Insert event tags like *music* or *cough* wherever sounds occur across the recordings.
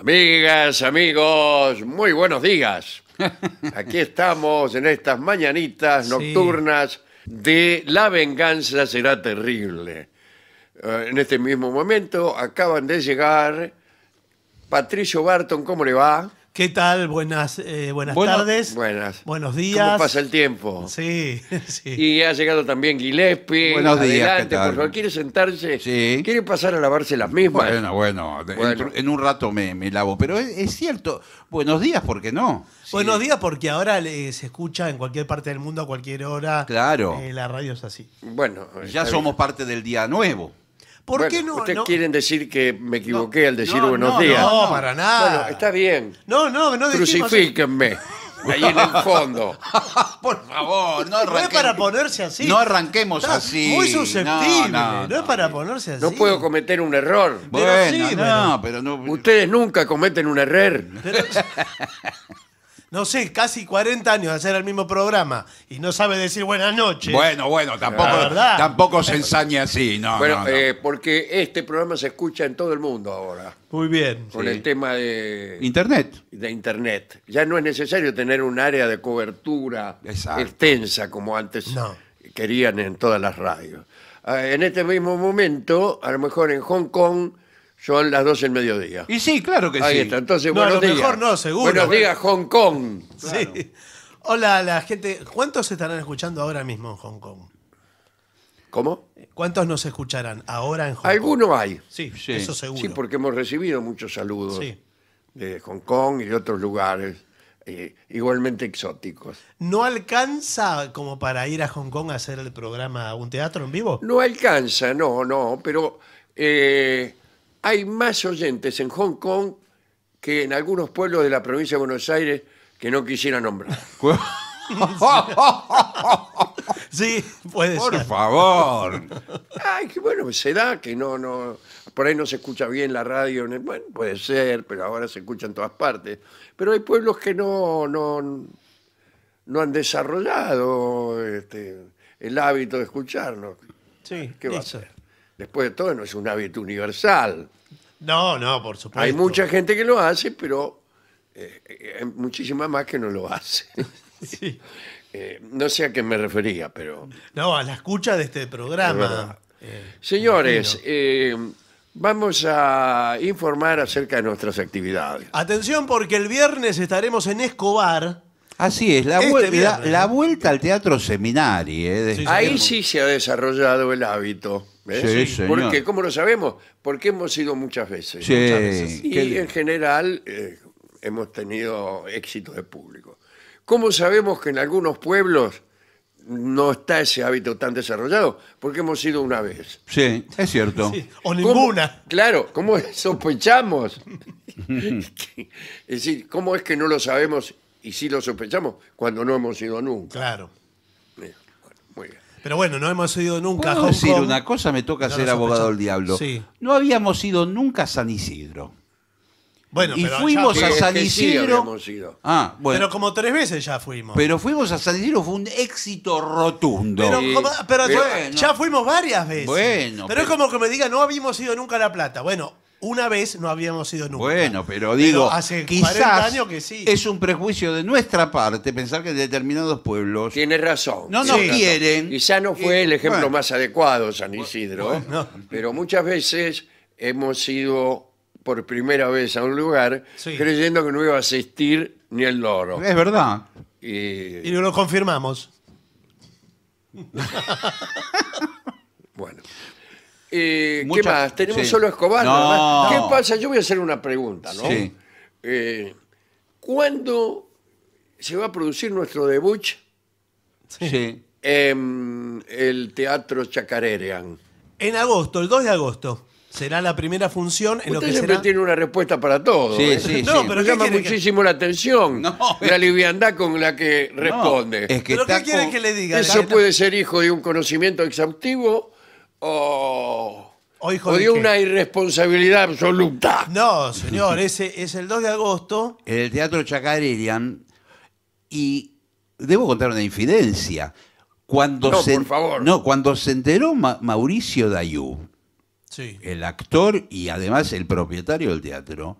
Amigas, amigos, muy buenos días. *laughs* Aquí estamos en estas mañanitas nocturnas de La venganza será terrible. Eh, en este mismo momento acaban de llegar Patricio Barton, ¿cómo le va? ¿Qué tal? Buenas, eh, buenas tardes. Buenas. Buenos días. ¿Cómo pasa el tiempo? *laughs* Sí, Y ha llegado también Gillespie. Buenos días, ¿Quiere sentarse? Sí. ¿Quiere pasar a lavarse las mismas? Bueno, bueno, en- un rato me, lavo. Pero es, cierto, buenos días, ¿por qué no? Buenos días, porque ahora eh, se escucha en cualquier parte del mundo a cualquier hora. Claro. Eh, la radio es así. Bueno. Ya somos parte del día nuevo. ¿Por qué no? Ustedes quieren decir que me equivoqué al decir buenos días. No, para nada. Bueno, está bien. No, no, no decimos... Crucifíquenme. Ahí en el fondo. *laughs* Por favor, no No es para ponerse así. No arranquemos así. Muy susceptible. No, es para ponerse así. No puedo cometer un error. Bueno, sí, no, pero no. Ustedes nunca cometen un error. *laughs* no sé, casi 40 años de hacer el mismo programa y no sabe decir buenas noches. Bueno, bueno, tampoco, tampoco se ensaña así, no. Bueno, eh, porque este programa se escucha en todo el mundo ahora. Muy bien. Con el tema de Internet. De Internet. Ya no es necesario tener un área de cobertura extensa como antes querían en todas las radios. Ah, en este mismo momento, a lo mejor en Hong Kong son las 12 del mediodía. Y sí, claro que sí. Ahí está. Entonces, no, mejor no, seguro. Buenos días, Hong Kong. Sí. Hola, la gente. ¿Cuántos estarán escuchando ahora mismo en Hong Kong? ¿Cómo? ¿Cuántos nos escucharán ahora en Hong Algunos hay. Sí, eso seguro. Sí, porque hemos recibido muchos saludos de Hong Kong y de otros lugares eh, igualmente exóticos. ¿No alcanza como para ir a Hong Kong a hacer el programa un teatro en vivo? No alcanza, no, no, pero eh, hay más oyentes en Hong Kong que en algunos pueblos de la provincia de Buenos Aires que no quisiera nombrar. *laughs* Sí, puede Por favor. Ay, qué bueno, se da que no, no, por ahí no se escucha bien la radio. Bueno, puede ser, pero ahora se escucha en todas partes. Pero hay pueblos que no, no, han desarrollado este, el hábito de escucharnos. Sí, ¿Qué va a Después de todo, no es un hábito universal. No, no, por supuesto. Hay mucha gente que lo hace, pero eh, eh, hay muchísima más que no lo hace. *laughs* *laughs* Eh, no sé a qué me refería, pero... No, a la escucha de este programa. Señores, vamos a informar acerca de nuestras actividades. Atención porque el viernes estaremos en Escobar. Así es, la, este la- vuelta al teatro seminario. Este Ahí sí se ha desarrollado el hábito. Porque, ¿cómo lo sabemos? Porque hemos ido muchas veces. Y en general eh, hemos tenido éxito de público. ¿Cómo sabemos que en algunos pueblos no está ese hábito tan desarrollado? Porque hemos ido una vez. Sí, es cierto. o ninguna. Claro, ¿cómo *laughs* sospechamos? es decir, ¿cómo es que no lo sabemos y sí lo sospechamos cuando no hemos ido nunca? Claro. muy bien. Pero bueno, no hemos ido nunca a Hong decir una cosa, me toca ser abogado del diablo. No habíamos ido nunca a San Isidro. Bueno, y fuimos a San Isidro. Ah, bueno. Pero como tres veces ya fuimos. Pero fuimos a San Isidro, fue un éxito rotundo. Pero, ya, fuimos varias veces. Bueno. Pero, pero, es como que me diga, no habíamos ido nunca a La Plata. Bueno, una vez no habíamos ido nunca. Bueno, pero digo, hace quizás que sí. es un prejuicio de nuestra parte pensar que determinados pueblos Tiene razón. no nos quieren. Quizá no fue el eh, ejemplo más adecuado San Isidro, pero muchas veces hemos ido por primera vez a un lugar creyendo que no iba a asistir ni el loro. Es verdad. Y no lo confirmamos. *laughs* bueno, eh, ¿Qué más? Tenemos solo Escobar. ¿Qué pasa? Yo voy a hacer una pregunta, ¿no? Eh, ¿Cuándo se va a producir nuestro debut en el Teatro Chacarerean? En agosto, el 2 de agosto. Será la primera función en Usted lo que siempre tiene una respuesta para todo. Sí, ¿eh? no, llama muchísimo la atención la liviandad con la que responde. es que Eso puede ser hijo de un conocimiento exhaustivo Oh. Oh, o, o hijo una irresponsabilidad absoluta. No, señor, ese es el 2 de agosto. En el Teatro Chacarerian. Y debo contar una infidencia. Cuando se, por favor. No, cuando se enteró Mauricio Dayú el actor y además el propietario del teatro,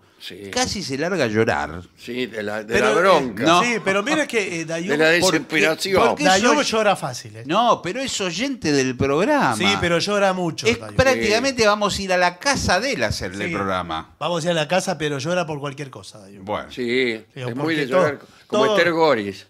casi se larga a llorar. Sí, de la, eh, bronca. mira que eh, Porque, llora fácil. Eh? No, pero es oyente del programa. Sí, pero llora mucho. prácticamente vamos a ir a la casa de él a hacerle el programa. Vamos a ir a la casa, pero llora por cualquier cosa. Bueno. Sí, es muy de llorar. como Esther Goris. *laughs*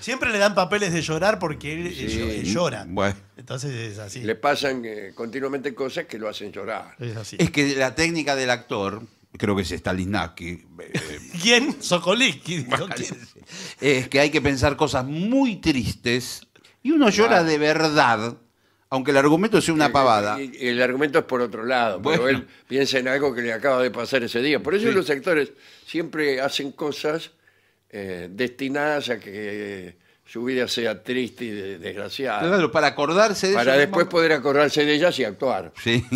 Siempre le dan papeles de llorar porque él llora. Bueno. Entonces es así. Le pasan eh, continuamente cosas que lo hacen llorar. Es así. Es que la técnica del actor, creo que es Stalinaki. Eh, *laughs* ¿Quién? Sokolisky. es que hay que pensar cosas muy tristes y uno llora de verdad, aunque el argumento sea una eh, pavada. el argumento es por otro lado, pero Bueno. él piensa en algo que le acaba de pasar ese día. Por eso los actores siempre hacen cosas destinadas a que su vida sea triste y desgraciada. para acordarse de para después poder acordarse de ellas y actuar. Sí.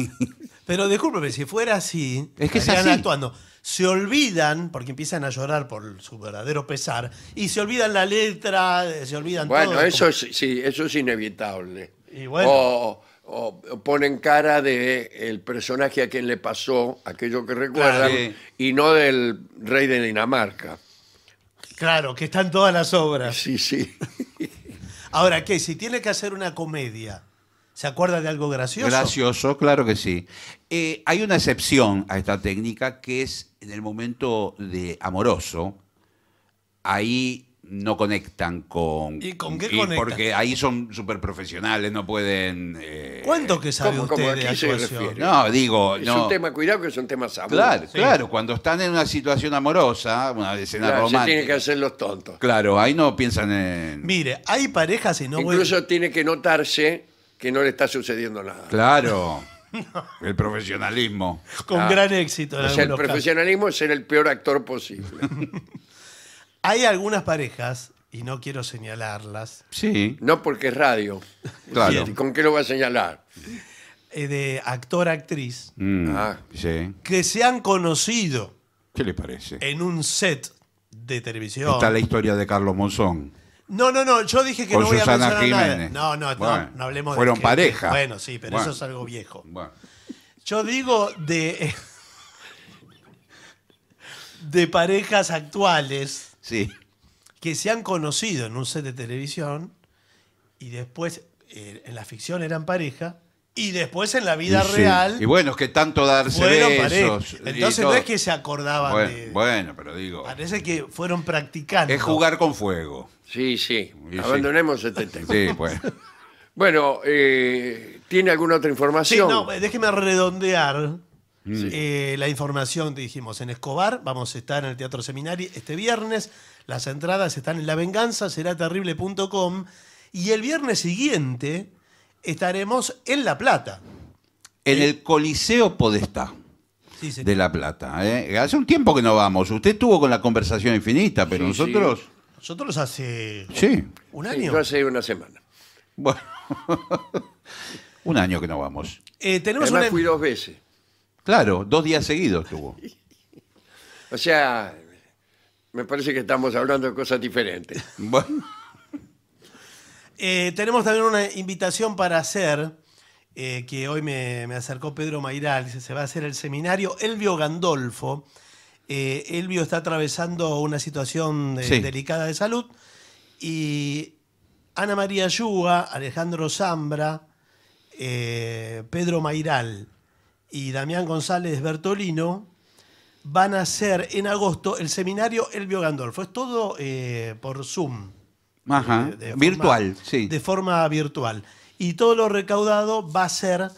Pero discúlpeme, si fuera así, Es que sigan actuando. Se olvidan, porque empiezan a llorar por su verdadero pesar, y se olvidan la letra, se olvidan todo. Bueno, eso es, sí, eso es inevitable. Y O, ponen cara de el personaje a quien le pasó aquello que recuerdan y no del rey de Dinamarca. Claro, que están todas las obras. Sí, sí. Ahora, ¿qué? Si tiene que hacer una comedia, ¿se acuerda de algo gracioso? Gracioso, claro que sí. Eh, hay una excepción a esta técnica que es en el momento de amoroso. Ahí no conectan con. ¿Y con qué conectan? Porque ahí son súper profesionales, no pueden. Eh, ¿Cuánto que sabe usted cómo, de actuación? No, digo. Es un tema, cuidado que es un tema Claro, claro. Cuando están en una situación amorosa, una escena romántica. Se tienen que hacer los tontos. Claro, ahí no piensan en. Mire, hay parejas y no. Incluso tiene que notarse que no le está sucediendo nada. Claro. *laughs* El profesionalismo. Con ah. gran éxito. En o sea, el profesionalismo es ser el peor actor posible. *laughs* Hay algunas parejas, y no quiero señalarlas, Sí, No porque es radio. claro. con qué lo va a señalar? Eh, de actor-actriz, mm, Ah. Sí. que se han conocido ¿Qué le parece? en un set de televisión. Está la historia de Carlos Monzón. No, no, no, yo dije que no voy a mencionar nada. No, no, no, no hablemos de fueron parejas. Bueno, sí, pero eso es algo viejo. Bueno, Yo digo de *laughs* de parejas actuales Sí. Que se han conocido en un set de televisión y después eh, en la ficción eran pareja y después en la vida real. Y bueno, es que tanto darse besos. Entonces no es que se acordaban bueno, de. Bueno, pero digo. Parece que fueron practicando. Es jugar con fuego. Sí, sí. Abandonemos este tema. Sí, *laughs* bueno. bueno, eh, ¿tiene alguna otra información? no, déjeme redondear eh, la información, te dijimos, en Escobar, vamos a estar en el Teatro Seminario este viernes. Las entradas están en lavenganzaseraterrible.com. Y el viernes siguiente estaremos en La Plata. En eh, el Coliseo Podestá. de La Plata. ¿eh? Hace un tiempo que no vamos. Usted estuvo con la conversación infinita, pero nosotros. Nosotros hace. Sí. ¿Un año? yo hace una semana. Bueno. *laughs* un año que no vamos. tenemos Además, em- fui dos veces. Claro, dos días seguidos tuvo. *laughs* O sea, me parece que estamos hablando de cosas diferentes. *laughs* Bueno. Eh, tenemos también una invitación para hacer, eh, que hoy me, acercó Pedro Mairal, se va a hacer el seminario Elvio Gandolfo. Eh, Elvio está atravesando una situación delicada de salud y Ana María Yuga, Alejandro Zambra, Pedro Mairal y Damián González Bertolino van a hacer en agosto el seminario Elvio Gandolfo. Es todo eh, por Zoom. Ajá, virtual, sí. De forma virtual. Y todo lo recaudado va a ser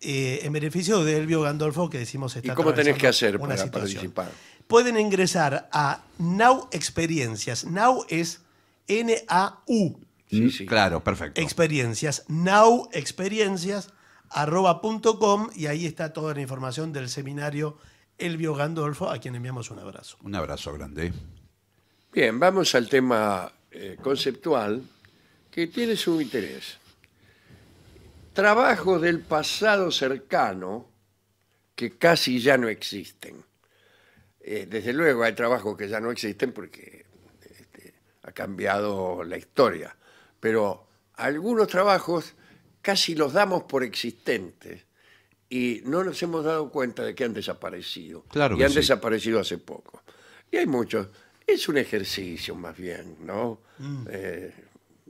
eh, en beneficio de Elvio Gandolfo, que decimos está ¿Y cómo tenés que hacer para participar? Pueden ingresar a Now Experiencias. Now es N-A-U. Mm, sí, sí. Claro, perfecto. Experiencias. Now Experiencias arroba.com y ahí está toda la información del seminario Elvio Gandolfo, a quien enviamos un abrazo. Un abrazo grande. Bien, vamos al tema eh, conceptual que tiene su interés. Trabajos del pasado cercano que casi ya no existen. Eh, desde luego hay trabajos que ya no existen porque este, ha cambiado la historia, pero algunos trabajos casi los damos por existentes y no nos hemos dado cuenta de que han desaparecido. Claro y han desaparecido hace poco. Y hay muchos. Es un ejercicio más bien, ¿no? Mm. Eh,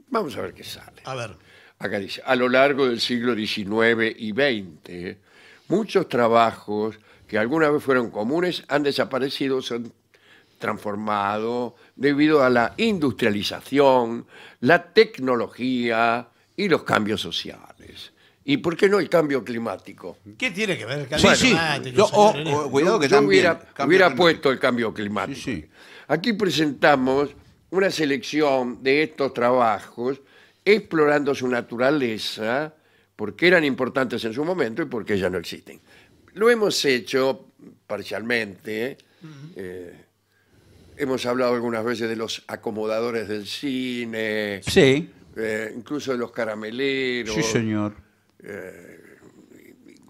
vamos a ver qué sale. A ver. a lo largo del siglo XIX y XX, muchos trabajos que alguna vez fueron comunes han desaparecido, se han transformado debido a la industrialización, la tecnología y los cambios sociales. ¿Y por qué no el cambio climático? ¿Qué tiene que ver el cambio climático? Oh, sí. Oh, cuidado que también, hubiera, puesto el cambio climático. Aquí presentamos una selección de estos trabajos explorando su naturaleza, porque eran importantes en su momento y porque ya no existen. Lo hemos hecho parcialmente. Eh, hemos hablado algunas veces de los acomodadores del cine. Sí. Eh, incluso de los carameleros. Sí, señor. Eh,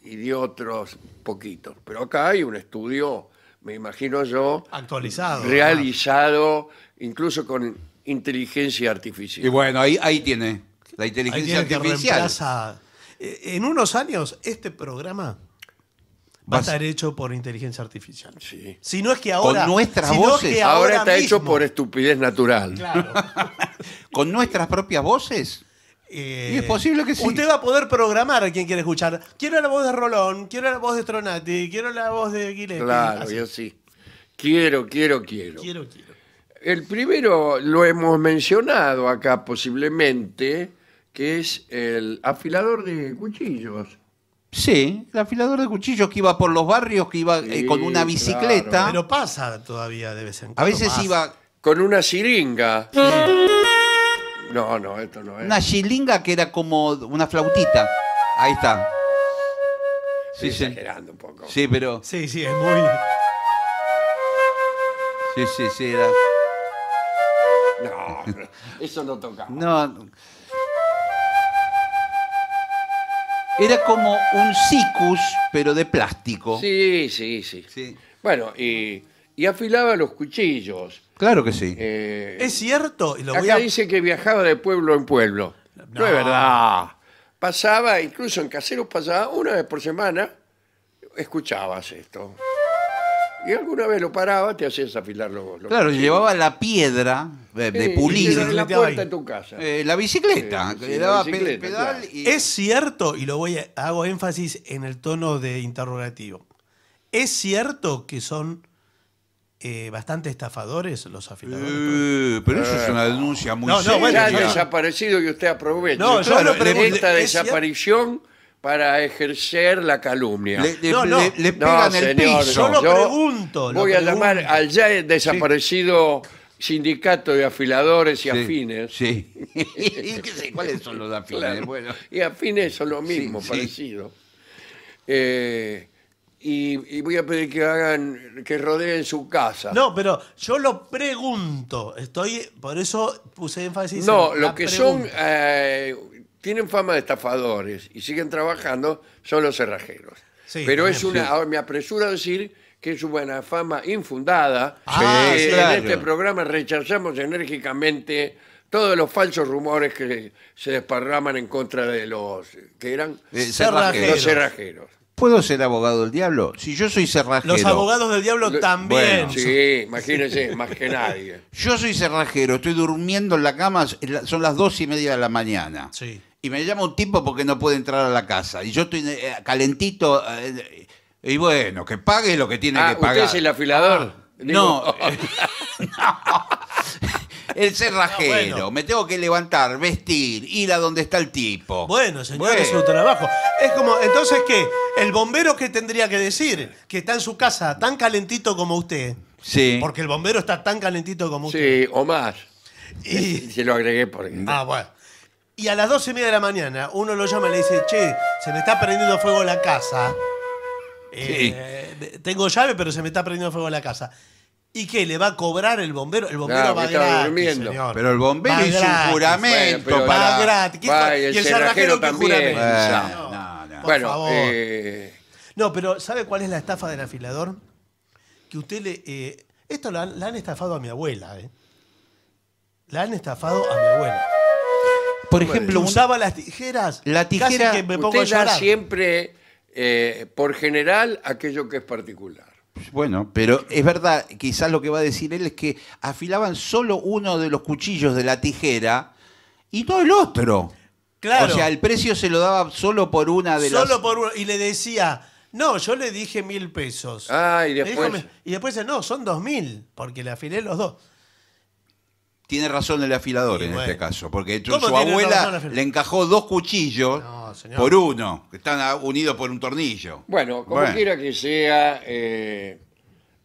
y de otros poquitos. Pero acá hay un estudio, me imagino yo, Actualizado. realizado incluso con inteligencia artificial. Y bueno, ahí, tiene la inteligencia artificial. Eh, en unos años, este programa va a estar hecho por inteligencia artificial. Sí. Si no es que ahora. Con nuestras voces. ahora, está hecho por estupidez natural. Claro. *laughs* Con nuestras propias voces. Eh, y es posible que sí. Usted va a poder programar a quien quiere escuchar. Quiero la voz de Rolón, quiero la voz de Tronati, quiero la voz de Guilherme. Claro, yo sí. Quiero, quiero, quiero. Quiero, quiero. El primero lo hemos mencionado acá posiblemente, que es el afilador de cuchillos. Sí, el afilador de cuchillos que iba por los barrios, que iba eh, con una bicicleta. Pero pasa todavía de vez en cuando. A veces iba Con una siringa. No, no, esto no es. una siringa que era como una flautita. Ahí está. Sí, Estoy un poco. Sí, pero. Sí, sí, es muy. Sí, sí, sí. era- No, eso no toca. No, Era como un sicus, pero de plástico. Sí, sí, sí. Bueno, y, afilaba los cuchillos. Claro que sí. Eh, es cierto, dice que viajaba de pueblo en pueblo. No. es verdad. Pasaba, incluso en Caseros pasaba una vez por semana, escuchabas esto. Y alguna vez lo paraba, te hacías afilar los... los Claro, llevaba la piedra eh, de pulido pulir. la puerta en tu casa. Eh, la bicicleta, le daba pedal Es cierto, y lo voy hago énfasis en el tono de interrogativo. ¿Es cierto que son eh, bastante estafadores los afiladores? pero eso es una denuncia muy No, no, seria. ya han desaparecido y usted aprovecha. No, yo Claro, Esta desaparición para ejercer la calumnia. No, no. le- No, Yo lo pregunto, Voy a llamar al ya desaparecido sindicato de afiladores y afines. Sí. *laughs* *laughs* ¿Cuáles son los afines? Bueno. Y afines son lo mismo, parecido. Eh, y, voy a pedir que hagan, que rodeen su casa. No, pero yo lo pregunto. Estoy, por eso puse énfasis. No, en la lo que son eh, tienen fama de estafadores y siguen trabajando son los cerrajeros. Pero es una, me apresuro a decir que es una fama infundada. Ah, En este programa rechazamos enérgicamente todos los falsos rumores que se desparraman en contra de los que eran eh, cerrajeros. cerrajeros. ¿Puedo ser abogado del diablo? Si yo soy cerrajero. Los abogados del diablo también. sí, imagínense, *laughs* más que nadie. Yo soy cerrajero, estoy durmiendo en la cama, son las dos y media de la mañana. Sí y me llama un tipo porque no puede entrar a la casa. Y yo estoy eh, calentito. Eh, y bueno, que pague lo que tiene Ah, pagar usted es el afilador. No, oh. *laughs* *laughs* El cerrajero. Me tengo que levantar, vestir, ir a donde está el tipo. Bueno, señor, Bueno. es su trabajo. Es como, entonces, ¿qué? El bombero, ¿qué tendría que decir? Que está en su casa tan calentito como usted. Sí. Porque el bombero está tan calentito como usted. sí, o más. Y- *laughs* Se lo agregué por ah, bueno. Y a las doce y media de la mañana uno lo llama y le dice, che, se me está prendiendo fuego la casa. Eh, tengo llave, pero se me está prendiendo fuego la casa. ¿Y qué? ¿Le va a cobrar el bombero? El bombero va a Pero el bombero Va hizo un juramento para. y el cerrajero que también. no, no. Por favor. Eh, no, pero ¿sabe cuál es la estafa del afilador? Que usted le... Eh, esto la, han- la han estafado a mi abuela, ¿eh? La han estafado a mi abuela. Por ejemplo, Usaba las tijeras. La tijera- que me pongo a siempre, eh, por general, aquello que es particular. Bueno, pero es verdad, quizás lo que va a decir él es que afilaban solo uno de los cuchillos de la tijera y todo el otro. Claro. O sea, el precio se lo daba solo por una de Solo por uno. Y le decía, no, yo le dije mil pesos. Ah, y después- y después, no, son dos mil, porque le afilé los dos tiene razón el afilador en este caso, porque su abuela le encajó dos cuchillos por uno, que están unidos por un tornillo. Bueno, como quiera que sea, eh,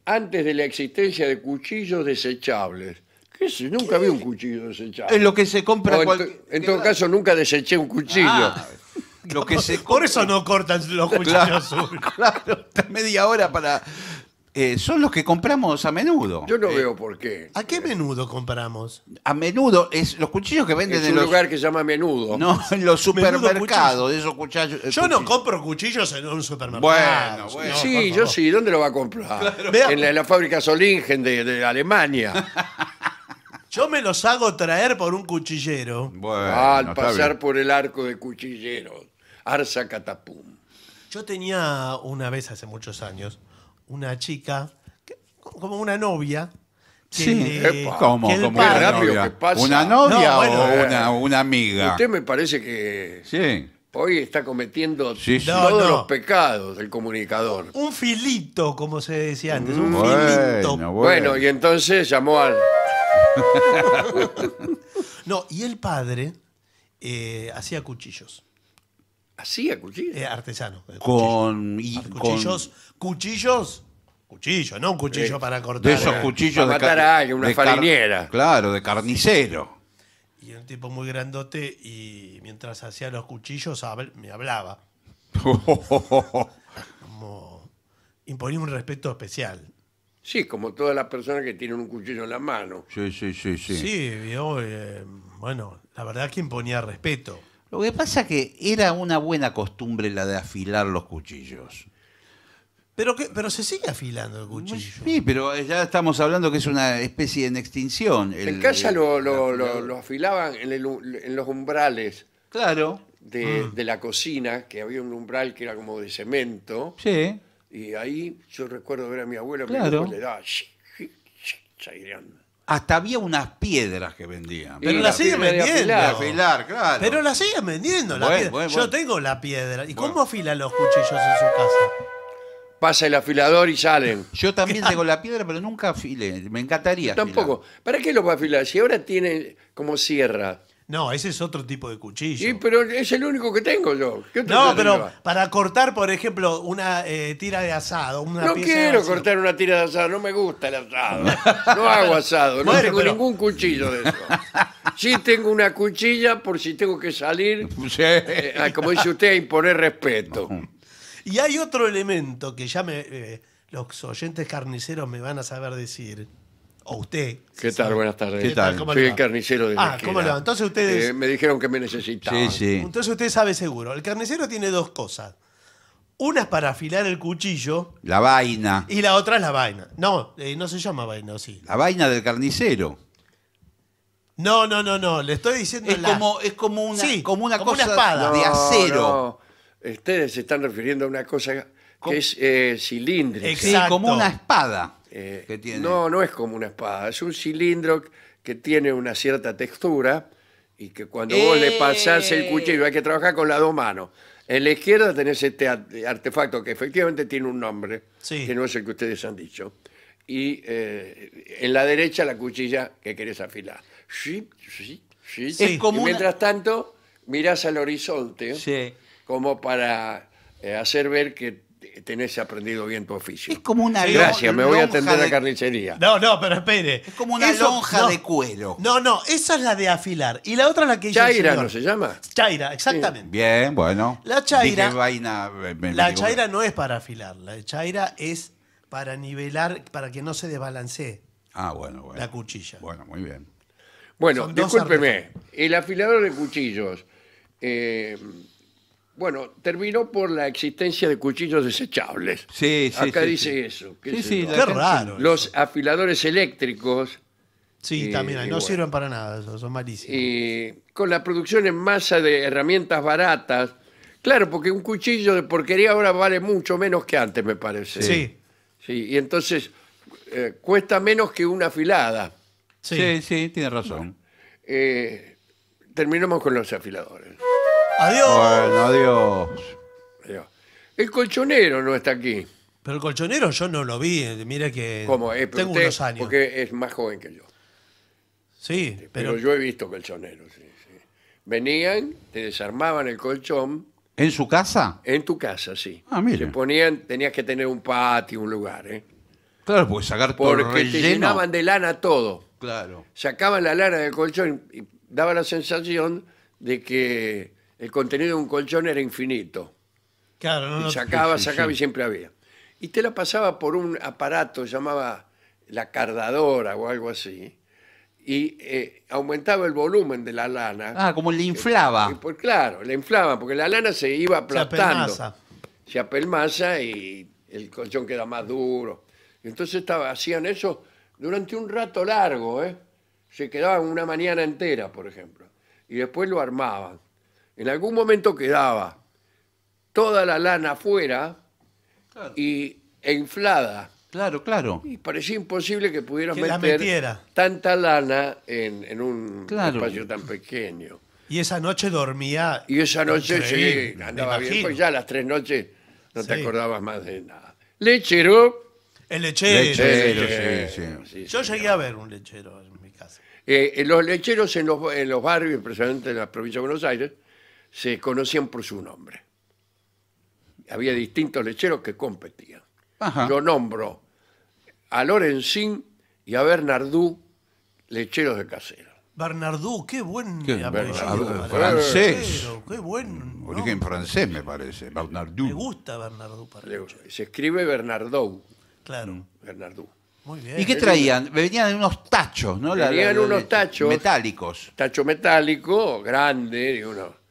antes de la existencia de cuchillos desechables. ¿Qué sé? Nunca vi un cuchillo desechable. Es lo que se compra. en, todo caso, nunca deseché un cuchillo. Ah, lo que *laughs* se... Por eso no cortan los cuchillos *laughs* claro, claro, media hora para eh, son los que compramos a menudo. Yo no eh, veo por qué. ¿A qué menudo compramos? A menudo, es los cuchillos que venden Es en un lugar que se llama Menudo. no, *laughs* en los supermercados, esos cuchillos. Eh, yo no compro cuchillos en un supermercado. Bueno, bueno. sí, yo sí. ¿Dónde lo va a comprar? En, la, fábrica Solingen de, Alemania. *laughs* Yo me los hago traer por un cuchillero. Bueno, al pasar por el arco de cuchilleros. Arsa Catapum. Yo tenía una vez hace muchos años una chica, como una novia. Que Sí. una que novia? ¿Una novia o eh, una, amiga? Usted me parece que Sí. hoy está cometiendo todos los pecados del comunicador. Un filito, como se decía antes, un filito. Bueno, y entonces llamó al... *laughs* No, y el padre eh, hacía cuchillos. Hacía cuchillos. Eh, artesano. Eh, con, y- Cuchillos, cuchillos, no un cuchillo eh, para cortar. de esos cuchillos de matar a alguien, una Claro, de carnicero. Y un tipo muy grandote y mientras hacía los cuchillos me hablaba. *laughs* imponía un respeto especial. Sí, como todas las personas que tienen un cuchillo en la mano. sí, sí, sí, sí. Sí, bueno, la verdad que imponía respeto. Lo que pasa es que era una buena costumbre la de afilar los cuchillos. Pero, qué, pero se sigue afilando el cuchillo. Sí, pero ya estamos hablando que es una especie en extinción. El, en casa lo, afilaban en, los umbrales. Claro. Mm. De, la cocina, que había un umbral que era como de cemento. Sí. Y ahí yo recuerdo ver a mi abuelo, claro. que le daba hasta había unas piedras que vendían. Pero la, siguen vendiendo. Pero la siguen vendiendo. Yo tengo la piedra. ¿Y cómo afilan los cuchillos en su casa? Pasa el afilador y salen. Yo también tengo la *laughs* piedra, pero nunca afilé. Me encantaría. Tampoco. ¿Para qué lo va a afilar? Si ahora tiene como sierra. No, ese es otro tipo de cuchillo. Sí, pero es el único que tengo yo. No, pero para cortar, por ejemplo, una eh, tira de asado, una No pieza quiero cortar una tira de asado, no me gusta el asado. No hago asado, no tengo ningún cuchillo de eso. Sí tengo una cuchilla por si tengo que salir, eh, como dice usted, a imponer respeto. Y hay otro elemento que ya eh, los oyentes carniceros me van a saber decir, o usted. ¿Qué tal? Buenas tardes. Soy el carnicero de Ah, la ¿cómo Entonces ustedes. Eh, me dijeron que me necesitaban. Entonces usted sabe seguro. El carnicero tiene dos cosas. Una es para afilar el cuchillo. La vaina. Y la otra es la vaina. No, eh, no se llama vaina, sí. La vaina del carnicero. No, no, no, no. Le estoy diciendo. Es, como, es como una, cosa espada. de acero. Ustedes se están refiriendo a una cosa que es eh, cilíndrica. Exacto. como una espada. Eh, no, no es como una espada, es un cilindro que tiene una cierta textura y que cuando vos le pasás el eh. cuchillo hay que trabajar con las dos manos. En la izquierda tenés este artefacto que efectivamente tiene un nombre, que no es el que ustedes han dicho. Y eh, en la derecha la cuchilla que querés afilar. Sí, sí, sí. como y mientras tanto mirás al horizonte como para hacer ver que tenés aprendido bien tu oficio. Es como una Gracias, me voy a atender de... a carnicería. No, no, pero espere. Es como una lonja de cuero. No, no, esa es la de afilar. Y la otra es la que Chaira, ¿no se llama? Chaira, exactamente. Bien, bueno. La chaira. la chaira no es para afilar. La chaira es para nivelar, para que no se desbalancee. Ah, bueno, bueno. La cuchilla. Bueno, muy bien. Bueno, discúlpeme. El afilador de cuchillos. Eh, bueno, terminó por la existencia de cuchillos desechables. Sí, sí. Acá dice eso. sí, sí, qué raro. Los afiladores eléctricos. Sí, eh, también, no sirven para nada, son malísimos. con la producción en masa de herramientas baratas. Claro, porque un cuchillo de porquería ahora vale mucho menos que antes, me parece. Sí. Sí, y entonces eh, cuesta menos que una afilada. Sí, sí, tiene razón. Eh, terminamos con los afiladores. Adiós. Bueno, adiós. El colchonero no está aquí. Pero el colchonero yo no lo vi. Eh, mira que eh, tengo unos años. Porque es más joven que yo. sí, este, pero, yo he visto colchoneros. Venían, te desarmaban el colchón ¿En su casa? en tu casa, sí. Ah, mire. ponían, tenías que tener un patio, un lugar, ¿eh? Claro, porque sacar todo Porque te llenaban de lana todo. Claro. Sacaban la lana del colchón y daba la sensación de que el contenido de un colchón era infinito. Claro, no, y sacaba, sacaba y siempre había. Y te la pasaba por un aparato, llamaba la cardadora o algo así, y eh, aumentaba el volumen de la lana. Ah, como le eh, inflaba. Eh, pues claro, le inflaba, porque la lana se iba aplastando. Se apelmaza. Se apelmaza y el colchón queda más duro. Entonces estaba, hacían eso durante un rato largo, ¿eh? Se quedaban una mañana entera, por ejemplo. Y después lo armaban en algún momento quedaba toda la lana afuera y, e inflada. Claro, claro. Y parecía imposible que pudieran meter tanta lana en, un espacio tan pequeño. Y esa noche dormía. Y esa noche sí, andaba bien, pues ya las tres noches no te acordabas más de nada. Lechero. El lechero. Lechero. sí, sí. Yo llegué a ver un lechero en mi casa. Eh, eh, los lecheros en los, en los barrios, precisamente en la provincia de Buenos Aires, se conocían por su nombre. Había distintos lecheros que competían. Lo Yo nombro a Lorenzin y a Bernardou, lecheros de casero. Bernardú, qué buen qué, francés. Qué buen. Mm, origen francés, me parece. Bernardú. Me gusta Bernardú. Se escribe Bernardou. Claro. Bernardú. Muy bien. ¿Y qué traían? Venían en unos tachos, ¿no? Venían unos tachos. Metálicos. Tacho metálico, grande, uno,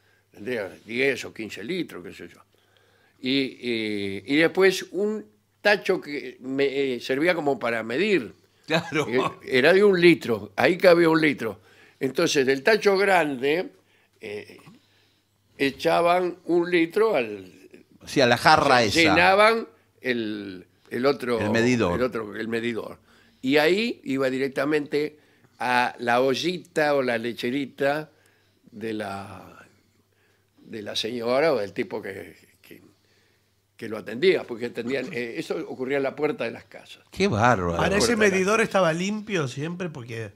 de 10 o 15 litros, qué sé yo. Y, después un tacho que me eh, servía como para medir. Claro. Eh, era de un litro, ahí cabía un litro. Entonces, del tacho grande eh, echaban un litro al... Sí, a la jarra esa. Llenaban el, el otro... El medidor. El, otro, el medidor. Y ahí iba directamente a la ollita o la lecherita de la de la señora o del tipo que, que, lo atendía, porque atendían, eh, eso ocurría en la puerta de las casas. Qué bárbaro. Ahora, ese medidor estaba limpio siempre porque...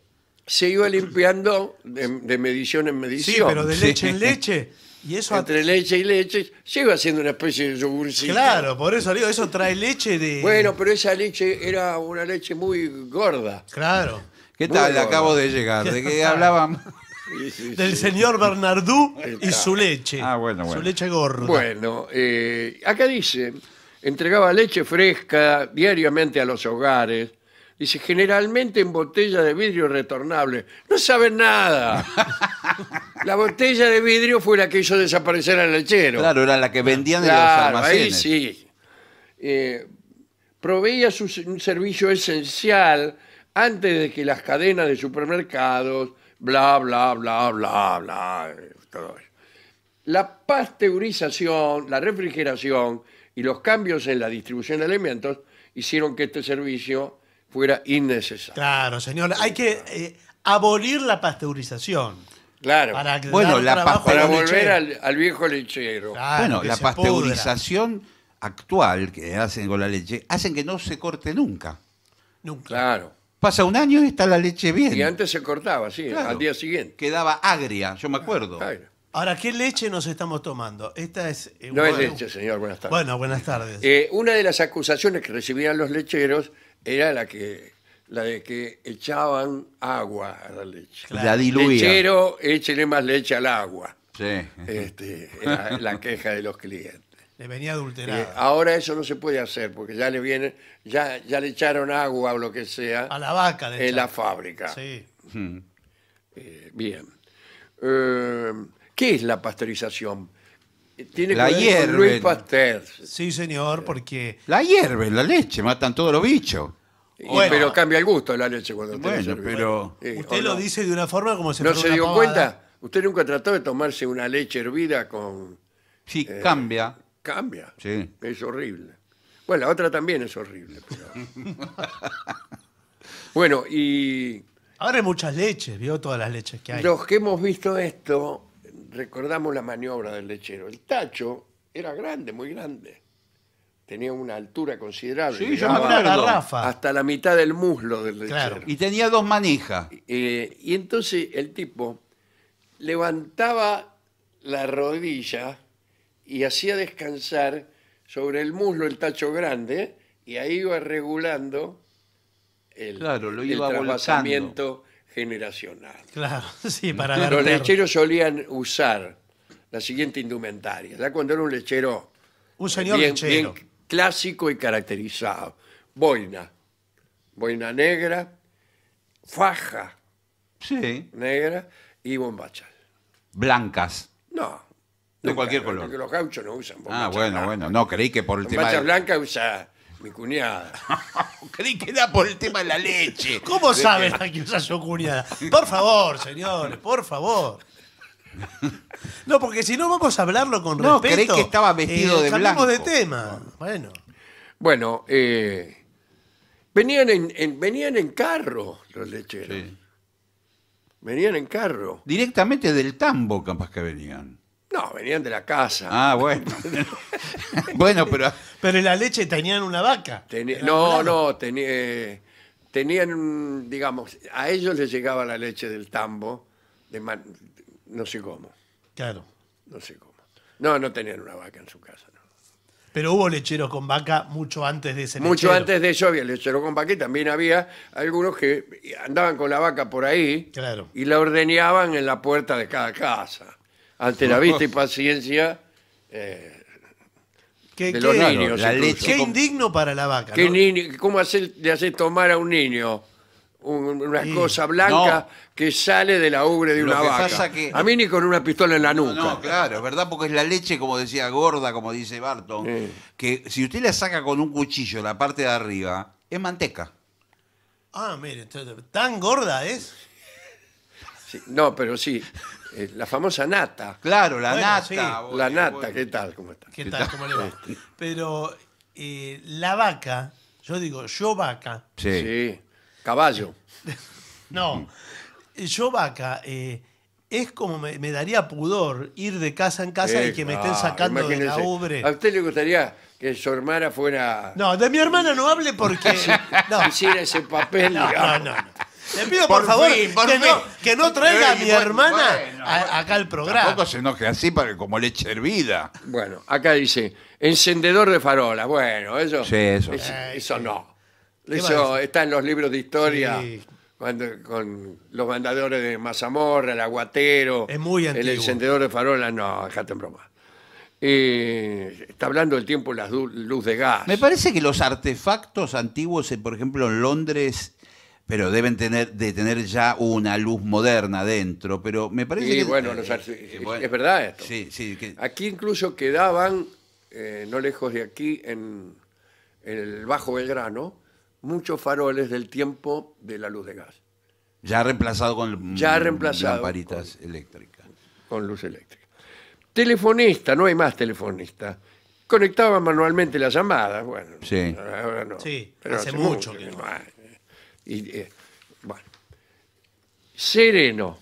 Se iba limpiando de, medición en medición. Sí, pero de leche en leche. Y eso Entre leche y leche, se iba haciendo una especie de yogurcito. Claro, por eso digo, eso trae leche de... Bueno, pero esa leche era una leche muy gorda. Claro. ¿Qué tal? Acabo de llegar. ¿De qué *laughs* hablábamos del señor Bernardú y su leche. Ah, bueno, bueno. Su leche gorda. Bueno, eh, acá dice, entregaba leche fresca diariamente a los hogares. Dice, generalmente en botella de vidrio retornable. No saben nada. *laughs* la botella de vidrio fue la que hizo desaparecer al lechero. Claro, era la que vendían de los almacenes. Ahí sí. Eh, proveía un servicio esencial antes de que las cadenas de supermercados bla, bla, bla, bla, bla. Todo La pasteurización, la refrigeración y los cambios en la distribución de alimentos hicieron que este servicio fuera innecesario. Claro, señor. Hay que eh, abolir la pasteurización. Claro. Para, bueno, para, volver al, viejo lechero. bueno, la pasteurización actual que hacen con la leche hacen que no se corte nunca. Nunca. Claro. Pasa un año y está la leche bien. Y antes se cortaba, sí, al día siguiente. Quedaba agria, yo me ah, acuerdo. Ahora, ¿qué leche nos estamos tomando? Esta es... Eh, no es leche, señor, buenas tardes. Bueno, buenas tardes. Eh, una de las acusaciones que recibían los lecheros era la que la de que echaban agua a la leche. La diluía. Lechero, échele más leche al agua. Sí. Este, era la queja de los clientes. Le venía adulterada. ahora eso no se puede hacer porque ya le viene, ya, ya le echaron agua o lo que sea. A la vaca le En la fábrica. Sí. Hmm. Eh, bien. Eh, ¿Qué es la pasteurización? Tiene la que ver con Sí, señor, porque. La hierve, la leche, matan todos los bichos. pero cambia el gusto de la leche cuando Bueno, pero. Eh, usted lo dice de una forma como si ¿No se dio cuenta? ¿Usted nunca trató de tomarse una leche hervida con...? Sí, cambia. Cambia. Es horrible. Bueno, la otra también es horrible. *laughs* bueno, y Ahora hay muchas leches, vio todas las leches que hay. los que hemos visto esto, recordamos la maniobra del lechero. El tacho era grande, muy grande. Tenía una altura considerable. Sí, yo me hasta la mitad del muslo del lechero. Y tenía dos manijas. Eh, y entonces el tipo levantaba la rodilla y hacía descansar sobre el muslo el tacho grande y ahí iba regulando el, claro, generacional. Claro, *laughs* sí, para Los lecheros solían usar la siguiente indumentaria. Ya cuando era un lechero. Un eh, señor lechero. clásico y caracterizado. Boina. Boina negra, faja sí. negra y bombachas. Blancas. No, de cualquier color. Porque los gauchos no usan. Ah, bueno, bueno. No, creí que por el tema. La blanca usa mi cuñada. *laughs* creí que era por el tema de la leche. ¿Cómo sabes la que usa su cuñada? Por favor, señores, por favor. No, porque si no vamos a hablarlo con respeto. No, creí que estaba vestido eh, de blanco. de tema. Bueno. Bueno, eh, venían, en, venían en carro los lecheros. Venían en carro. Directamente del tambo, capaz que venían. No, venían de la casa. Ah, bueno. *laughs* bueno, pero. Pero en la leche tenían una vaca. no, no, tenía eh, tenían, digamos, a ellos les llegaba la leche del tambo, de no sé cómo, Claro. no sé cómo. No, no tenían una vaca en su casa. no. Pero hubo lecheros con vaca mucho antes de ese Mucho antes de eso había lechero con vaca y también había algunos que andaban con la vaca por ahí Claro. y la ordeñaban en la puerta de cada casa ante la vista y paciencia eh, los niños. la indigno para la vaca. ¿no? ¿Cómo le haces tomar a un niño una cosa blanca que sale de la ubre de una vaca? A mí ni con una pistola en la nuca. No, claro, es verdad, porque es la leche, como decía Gorda, como dice Barton, que si usted la saca con un cuchillo la parte de arriba, es manteca. Ah, mire, tan gorda es. no, pero sí. Eh, la famosa nata. Claro, la nata. Ah, la nata, ¿qué tal? ¿Cómo está? ¿Qué tal? ¿Cómo le va? Este. Pero eh, la vaca, yo digo, yo vaca, Sí. Caballo. *laughs* no, yo vaca, eh, es como me, daría pudor ir de casa en casa y que me estén sacando de la ubre. ¿A usted le gustaría que su hermana fuera... No, de mi hermana no hable porque... *laughs* No, Hiciera ese papel, no, no, no. Le pido por, favor que, No, traiga a mi hermana acá al programa. Tampoco se enoje así como leche hervida. Bueno, acá dice, encendedor de farolas. Bueno, eso, sí, eso. no. Eso está en los libros de historia. Cuando, con los mandadores de mazamorra, el aguatero, es muy antiguo. el encendedor de farolas, no, dejate en broma. Eh, está hablando del tiempo la luz de gas. Me parece que los artefactos antiguos, eh, por ejemplo, en Londres, pero deben tener, de tener ya una luz moderna dentro. Pero me parece que. bueno, eh, eh, bueno, es verdad esto. Aquí incluso quedaban, eh, no lejos de aquí, en, el Bajo Belgrano, muchos faroles del tiempo de la luz de gas. Ya reemplazado con ya reemplazado lamparitas eléctricas. Con luz eléctrica. Telefonista, no hay más telefonista. Conectaba manualmente las llamadas, bueno. Sí. Ahora no. Sí, hace, mucho, mucho que no. Eh, bueno. Sereno.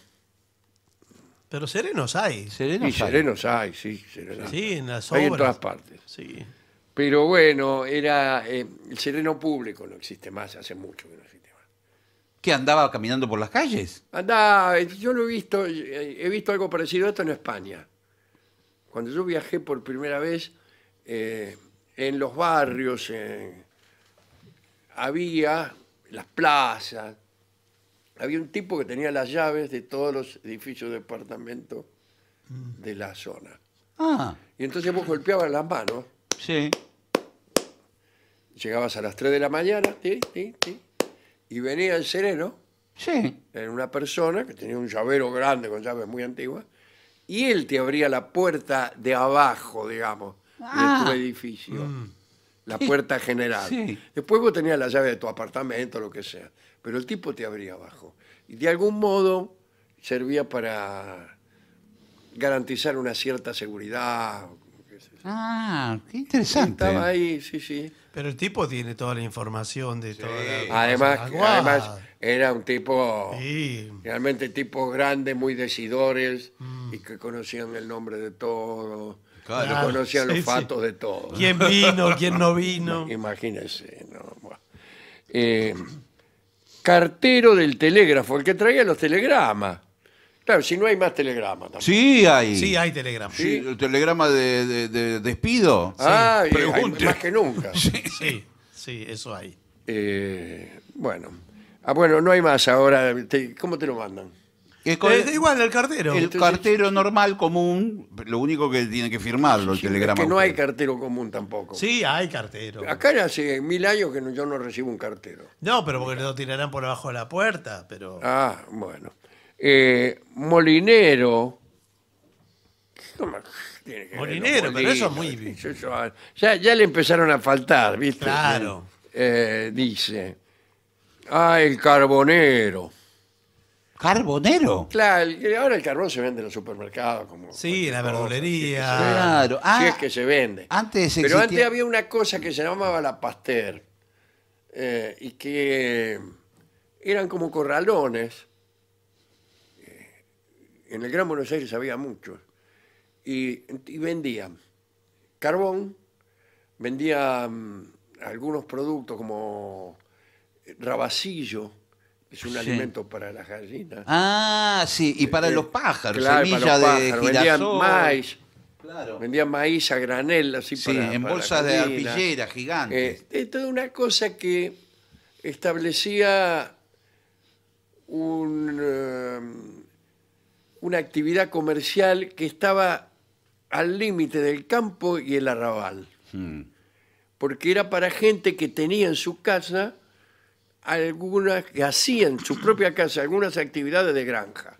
Pero serenos hay. Serenos y serenos hay, sí, serenos. Sí, en las Hay en todas partes. Pero bueno, era eh, el sereno público no existe más, hace mucho que no existe más. ¿Qué andaba caminando por las calles? Andaba, eh, yo lo he visto, he visto algo parecido a esto en España. Cuando yo viajé por primera vez en los barrios, había las plazas. Había un tipo que tenía las llaves de todos los edificios de departamento de la zona. Ah. Y entonces vos golpeabas las manos, sí. llegabas a las 3 de la mañana, sí sí sí y venía el sereno, Sí. era una persona que tenía un llavero grande con llaves muy antiguas, y él te abría la puerta de abajo, digamos, de tu ah. edificio. Mm la puerta general. Después vos tenías la llave de tu apartamento, lo que sea, pero el tipo te abría abajo. Y de algún modo servía para garantizar una cierta seguridad. Ah, qué interesante. Estaba ahí, sí, sí. Pero el tipo tiene toda la información de todo. Además, además era un tipo, realmente tipo grande, muy decidores mm. y que conocían el nombre de todos no conocían los fatos de todos. ¿Quién vino? ¿Quién no vino? *laughs* Imagínense. Eh, cartero del telégrafo, el que traía los telegramas. Claro, si no hay más telegramas. Sí hay. Sí hay telegramas. Sí, telegrama de, despido. Ah, Pregunte. más que nunca. *laughs* sí, sí, eso hay. Eh, bueno. Ah, bueno, no hay más ahora. ¿Cómo te lo mandan? Es igual el cartero. el cartero normal, común, lo único que tiene que firmarlo el telegrama. que no hay cartero común tampoco. Sí, hay cartero. Acá ya hace mil años que yo no recibo un cartero. No, pero porque lo tirarán por abajo de la puerta, pero... Ah, bueno. Eh, molinero. Molinero, pero eso es muy- bien *laughs* ya, le empezaron a faltar, ¿viste? Claro. Eh, dice. Ah, el carbonero. Carbonero. Claro, ahora el carbón se vende en los supermercados. Como Sí, en la verdulería. Claro. es ah, que se vende. antes Pero antes había una cosa que se llamaba la paster eh, y que eran como corralones. Eh, en el Gran Buenos Aires había muchos. Y, y vendían carbón, vendían mm, algunos productos como eh, rabacillo, es un alimento para las gallinas. Ah, sí, y para eh, los pájaros, girasol. Vendían maíz. Claro. Vendían maíz a granel, así sí, en bolsas de arpillera gigantes. Eh, esto es toda una cosa que establecía un, eh, una actividad comercial que estaba al límite del campo y el arrabal. Hmm. Porque era para gente que tenía en su casa algunas que hacían en su propia casa algunas actividades de granja.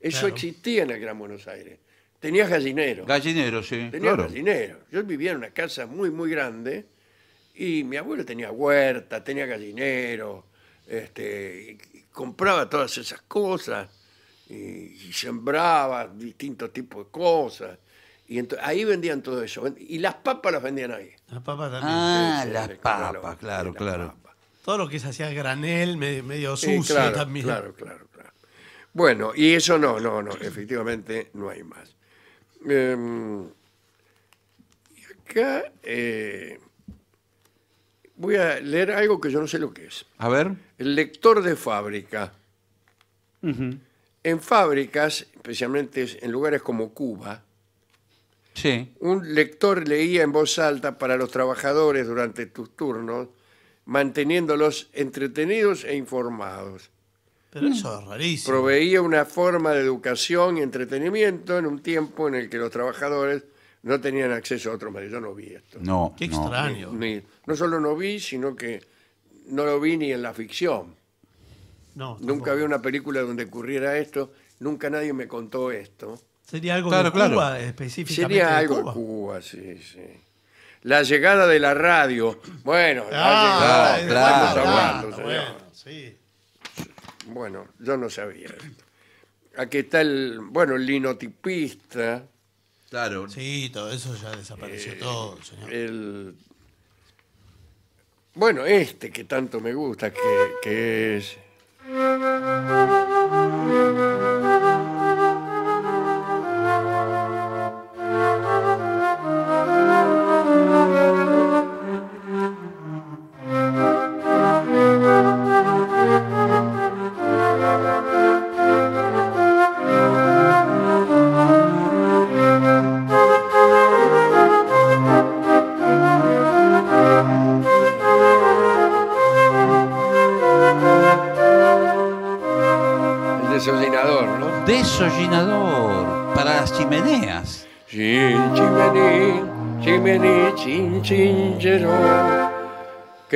Eso existía en el Gran Buenos Aires. tenía gallinero. Gallinero, sí. Tenía gallinero. Yo vivía en una casa muy, muy grande y mi abuelo tenía huerta, tenía gallinero, este, compraba todas esas cosas y, sembraba distintos tipos de cosas. Y ahí vendían todo eso. Y las papas las vendían ahí. Las papas también. Ah, las papas, claro, claro todo lo que se hacía granel, medio sucio también. Claro, claro, claro. Bueno, y eso no, no, no, efectivamente no hay más. Em, acá eh, voy a leer algo que yo no sé lo que es. A ver. El lector de fábrica. En fábricas, especialmente en lugares como Cuba, sí. un lector leía en voz alta para los trabajadores durante tus turnos manteniéndolos entretenidos e informados. Pero mm. eso es rarísimo. Proveía una forma de educación y entretenimiento en un tiempo en el que los trabajadores no tenían acceso a otros medios. Yo no vi esto. No. Qué extraño. no solo no vi, sino que no lo vi ni en la ficción. No, Nunca vi una película donde ocurriera esto. Nunca nadie me contó esto. Sería algo de Cuba, específicamente. Sería algo Cuba, sí, sí la llegada de la radio. Bueno, la Estamos señor. bueno, yo no sabía. Aquí está el, bueno, el linotipista, Claro. Sí, todo eso ya desapareció eh, todo, señor. Bueno, este que tanto me gusta, que es...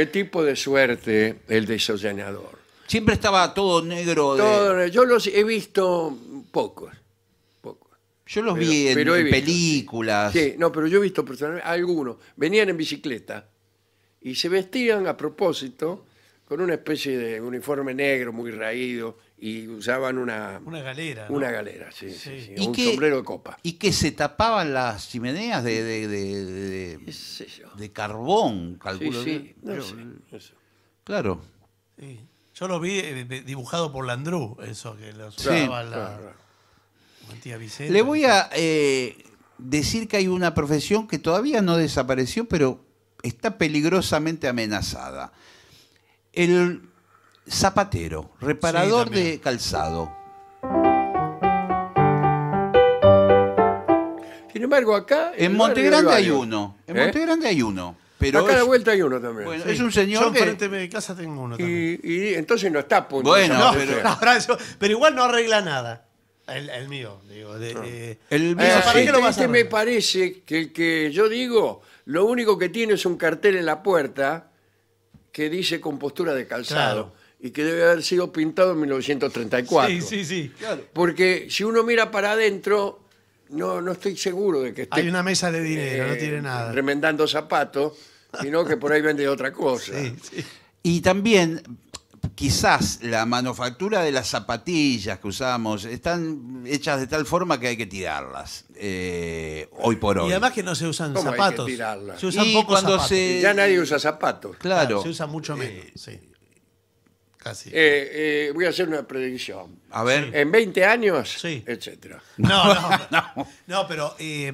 ¿Qué tipo de suerte el desollanador? Siempre estaba todo negro. yo los he visto pocos. pocos. Yo los vi en, películas. Sí, no, pero yo he visto personalmente algunos. Venían en bicicleta y se vestían a propósito con una especie de uniforme negro muy raído y usaban una... Una galera. Una galera, sí. sí. un sombrero de copa. Y que se tapaban las chimeneas de, de, de, de, carbón, calculo. Sí, eh, Claro. Yo lo vi eh, dibujado por Landru, eso que lo usaba la, Vicente. Le voy a eh, decir que hay una profesión que todavía no desapareció, pero está peligrosamente amenazada. El zapatero, reparador de calzado. Sin embargo, acá... En, Monte Montegrande hay uno. En ¿Eh? Monte Grande hay uno. Pero acá a la vuelta hay uno también. Bueno, es un señor Yo que... frente de mi casa tengo uno también. Y, entonces no está punto. Bueno, *laughs* pero... igual no arregla nada. El, mío, digo. el eh, mío, a este me parece que el que yo digo, lo único que tiene es un cartel en la puerta que dice compostura de calzado y que debe haber sido pintado en 1934. Sí, sí, sí. Porque si uno mira para adentro, no, no estoy seguro de que esté... Hay una mesa de dinero, no eh, tiene nada. Remendando zapatos, sino que por ahí vende otra cosa. Y también quizás la manufactura de las zapatillas que usamos están hechas de tal forma que hay que tirarlas eh, hoy por hoy. Y además que no se usan zapatos. Hay que tirarlas? Se usan y pocos zapatos. Ya nadie usa zapatos. Claro, Se usa mucho menos. Eh, sí. Eh, eh, voy a hacer una predicción. A ver. En 20 años, etc. etcétera. *laughs* No, no, no. pero. Eh,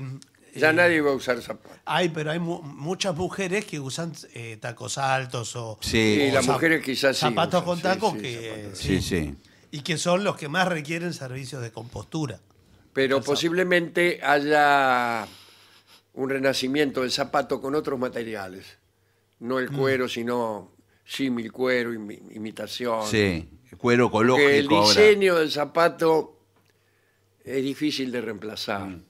ya nadie va a usar zapatos. Hay, pero hay muchas mujeres que usan tacos altos o. Sí. las mujeres quizás sí Zapatos con tacos que. Sí, sí. Y que son los que más requieren servicios de compostura. Pero posiblemente haya un renacimiento del zapato con otros materiales. No el mm. cuero, sino símil cuero, imitación. Sí, cuero ecológico el diseño del zapato es difícil de reemplazar. Mm.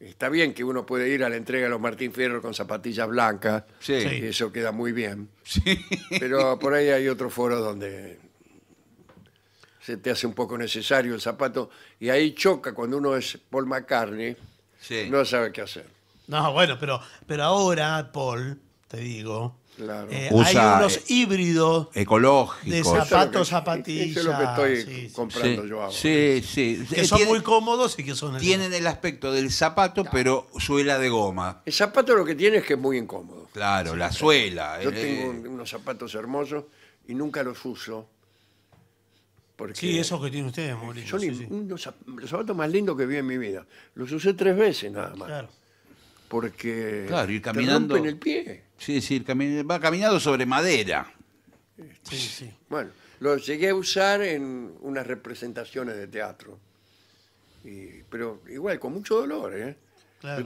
Está bien que uno puede ir a la entrega de los Martín Fierro con zapatillas blancas, Sí. eso queda muy bien. Sí. Pero por ahí hay otro foro donde se te hace un poco necesario el zapato y ahí choca cuando uno es Paul McCartney, Sí. no sabe qué hacer. No, bueno, pero, pero ahora, Paul, te digo, Claro. Eh, hay unos eh, híbridos ecológicos. de zapatos, zapatillas. Eso es lo que estoy comprando yo ahora. Eh, son muy cómodos y que son... Tienen el aspecto del zapato, pero suela de goma. El zapato lo que tiene es que es muy incómodo. Claro, la suela. Yo tengo unos zapatos hermosos y nunca los uso. Porque sí, esos que tiene ustedes Mauricio Son los zapatos más lindos que vi en mi vida. Los usé tres veces nada más porque Claro, ir caminando. te el pie. Sí, sí, va caminando sobre madera. Sí, sí. Bueno, lo llegué a usar en unas representaciones de teatro. pero igual, con mucho dolor, ¿eh?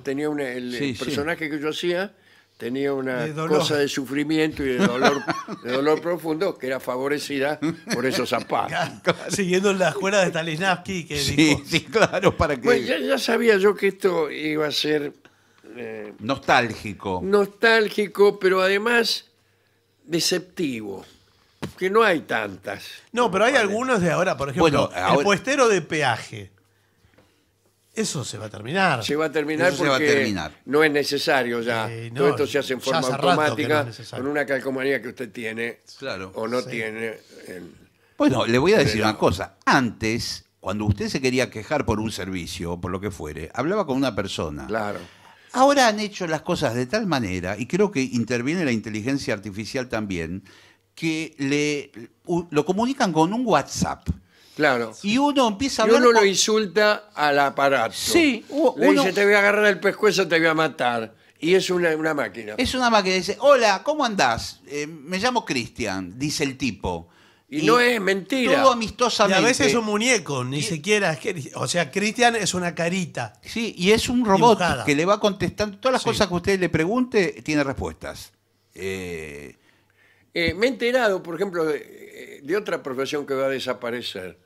tenía el personaje que yo hacía tenía una cosa de sufrimiento y de dolor, de dolor profundo que era favorecida por esos zapatos. Siguiendo la escuela de Stanislavski que Sí, dijo, sí, claro, para que. Bueno, ya sabía yo que esto iba a ser eh, nostálgico. nostálgico, pero además deceptivo. Que no hay tantas. No, pero hay algunos de ahora, por ejemplo, el de peaje. Eso se va a terminar. Se va a terminar porque no es necesario ya. Eh, Todo esto se hace en forma automática con una calcomanía que usted tiene o no tiene. Bueno, le voy a decir una cosa. Antes, cuando usted se quería quejar por un servicio o por lo que fuere, hablaba con una persona. claro. Ahora han hecho las cosas de tal manera, y creo que interviene la inteligencia artificial también, que le, lo comunican con un WhatsApp. Claro. Y uno empieza a hablar. Y uno lo insulta al aparato. Sí. Le dice, te voy a agarrar el pescuezo, te voy a matar. Y es una, máquina. Es una máquina. Dice, hola, ¿cómo andás? Eh, me llamo Cristian, dice el tipo. Y, no es mentira. Todo amistosamente. Y a veces es un muñeco, ni siquiera. o sea, Cristian es una carita. Sí, y es un robot que le va contestando. Todas las cosas que usted le pregunte, tiene respuestas. Eh, eh, me he enterado, por ejemplo, de, eh, de, otra profesión que va a desaparecer.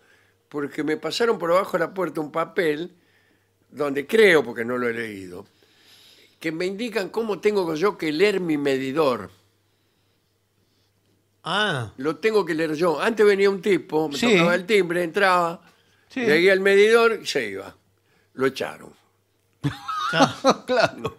Porque me pasaron por abajo de la puerta un papel donde creo, porque no lo he leído, que me indican cómo tengo yo que leer mi medidor Ah. Lo tengo que leer yo. Antes venía un tipo, me tocaba el timbre, entraba, Sí. leía el medidor y se iba. Lo echaron. *laughs* claro.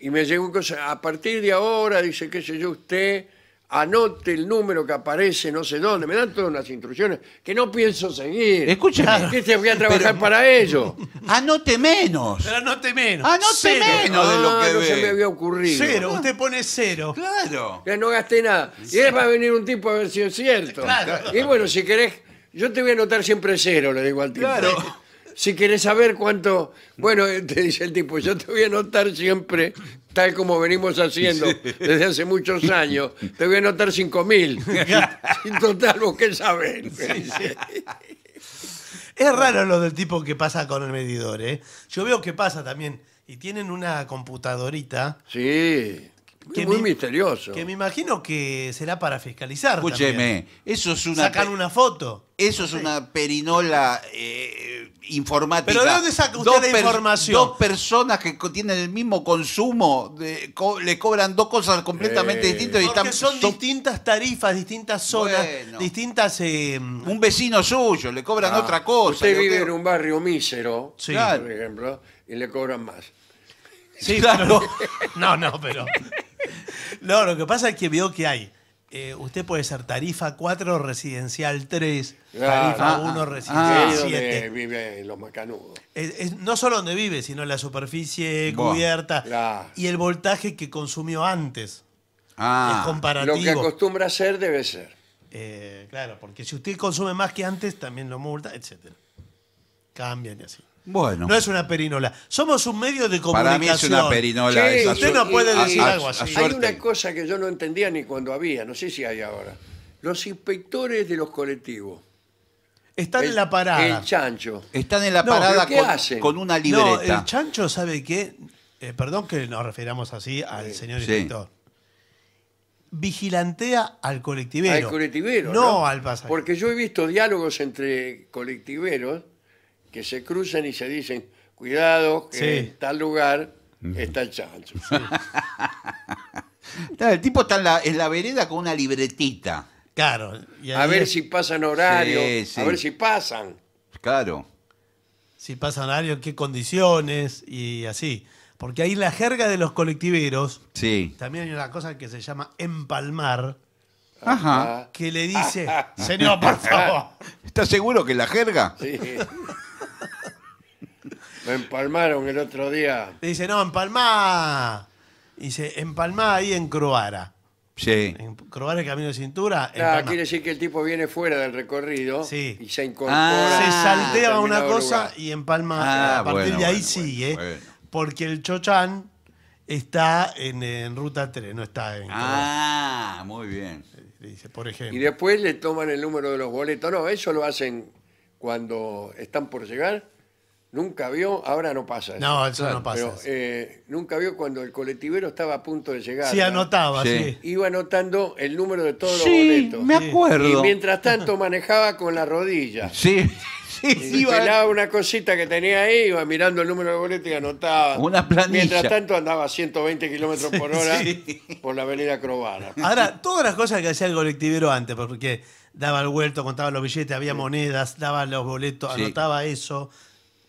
Y me llegó una cosa, a partir de ahora, dice, qué sé yo, usted anote el número que aparece no sé dónde, me dan todas las instrucciones que no pienso seguir. Escucha. Ah, ¿Qué te este voy a trabajar para ello? *laughs* Anote menos. Pero anote menos. Anote menos de lo ah, que Cero, usted pone cero. Claro. Que no gasté nada. Y él va a venir un tipo a ver si es cierto. Y bueno, si querés, yo te voy a anotar siempre cero, le digo al tipo. Claro. *laughs* si quieres saber cuánto... Bueno, *laughs* te dice el tipo, yo te voy a anotar siempre, tal como venimos haciendo desde hace muchos *laughs* años, te voy a anotar 5.000. *laughs* En total, vos qué sabés. Es raro lo del tipo que pasa con el medidor, ¿eh? Yo veo que pasa también. Y tienen una computadorita. Sí muy misterioso. Que me imagino que será para fiscalizar. Escúcheme, eso es una. Sacar una foto. Eso es una perinola eh, informática. ¿Pero de dónde saca usted dos la información? Dos personas que tienen el mismo consumo le cobran dos cosas completamente eh. distintas. Y están son, distintas tarifas, distintas zonas, distintas. Eh, un vecino suyo le cobran ah. otra cosa. Usted vive en un barrio mísero, por ejemplo, y le cobran más. Sí, claro. *laughs* no, no, pero. No, lo que pasa es que veo que hay. Eh, usted puede ser tarifa 4, residencial 3, tarifa 1, ah, ah. residencial 7. Donde los macanudos. no solo donde vive, sino la superficie cubierta y el voltaje que consumió antes. Ah, comparativo. Lo que acostumbra ser debe ser. Eh, claro, porque si usted consume más que antes, también lo multa, etc. Cambian y así. Bueno. No es una perinola. Somos un medio de comunicación. Para mí es una perinola. usted no puede decir algo así. Hay una cosa que yo no entendía ni cuando había, no sé si hay ahora. Los inspectores de los colectivos. Están en la parada. El chancho. Están en la parada con, una libreta. el chancho sabe que, eh, perdón que nos refiramos así al señor inspector. Vigilantea al colectivero. Al colectivero. No, no al pasajero. Porque yo he visto diálogos entre colectiveros que se cruzan y se dicen, cuidado, que en tal lugar está el chancho. el tipo está en la, vereda con una libretita. Claro. a ver si pasan horario, a ver si pasan. Claro. Si pasan horario, qué condiciones y así. Porque ahí la jerga de los colectiveros. Sí. También hay una cosa que se llama empalmar. Ajá. Que le dice, *laughs* señor, por favor. ¿Estás seguro que la jerga? Sí. Me empalmaron el otro día. Te dice, no, empalmá. dice, empalmá ahí en Croara. Sí. En Croara el camino de cintura. Ah, quiere decir que el tipo viene fuera del recorrido Sí. y se incorpora. Se saltea una cosa y empalma. Ah, a partir de ahí sigue. Porque el Chochán está en, ruta 3, no está en Croara. Ah, muy bien. Dice, por ejemplo. Y después le toman el número de los boletos. No, eso lo hacen cuando están por llegar nunca vio, ahora no pasa eso. No, eso no pasa. Eh, nunca vio cuando el colectivero estaba a punto de llegar. Sí, anotaba, sí. Iba anotando el número de todos los boletos. me acuerdo. Y mientras tanto *laughs* manejaba con la rodilla. Sí. *laughs* Sí, una cosita que tenía ahí, iba mirando el número de boleto y anotaba. Una planilla. Mientras tanto andaba a 120 kilómetros por hora por la avenida Crobana. Ahora, todas las cosas que hacía el colectivero antes, porque daba el vuelto, contaba los billetes, había monedas, daba los boletos, anotaba eso.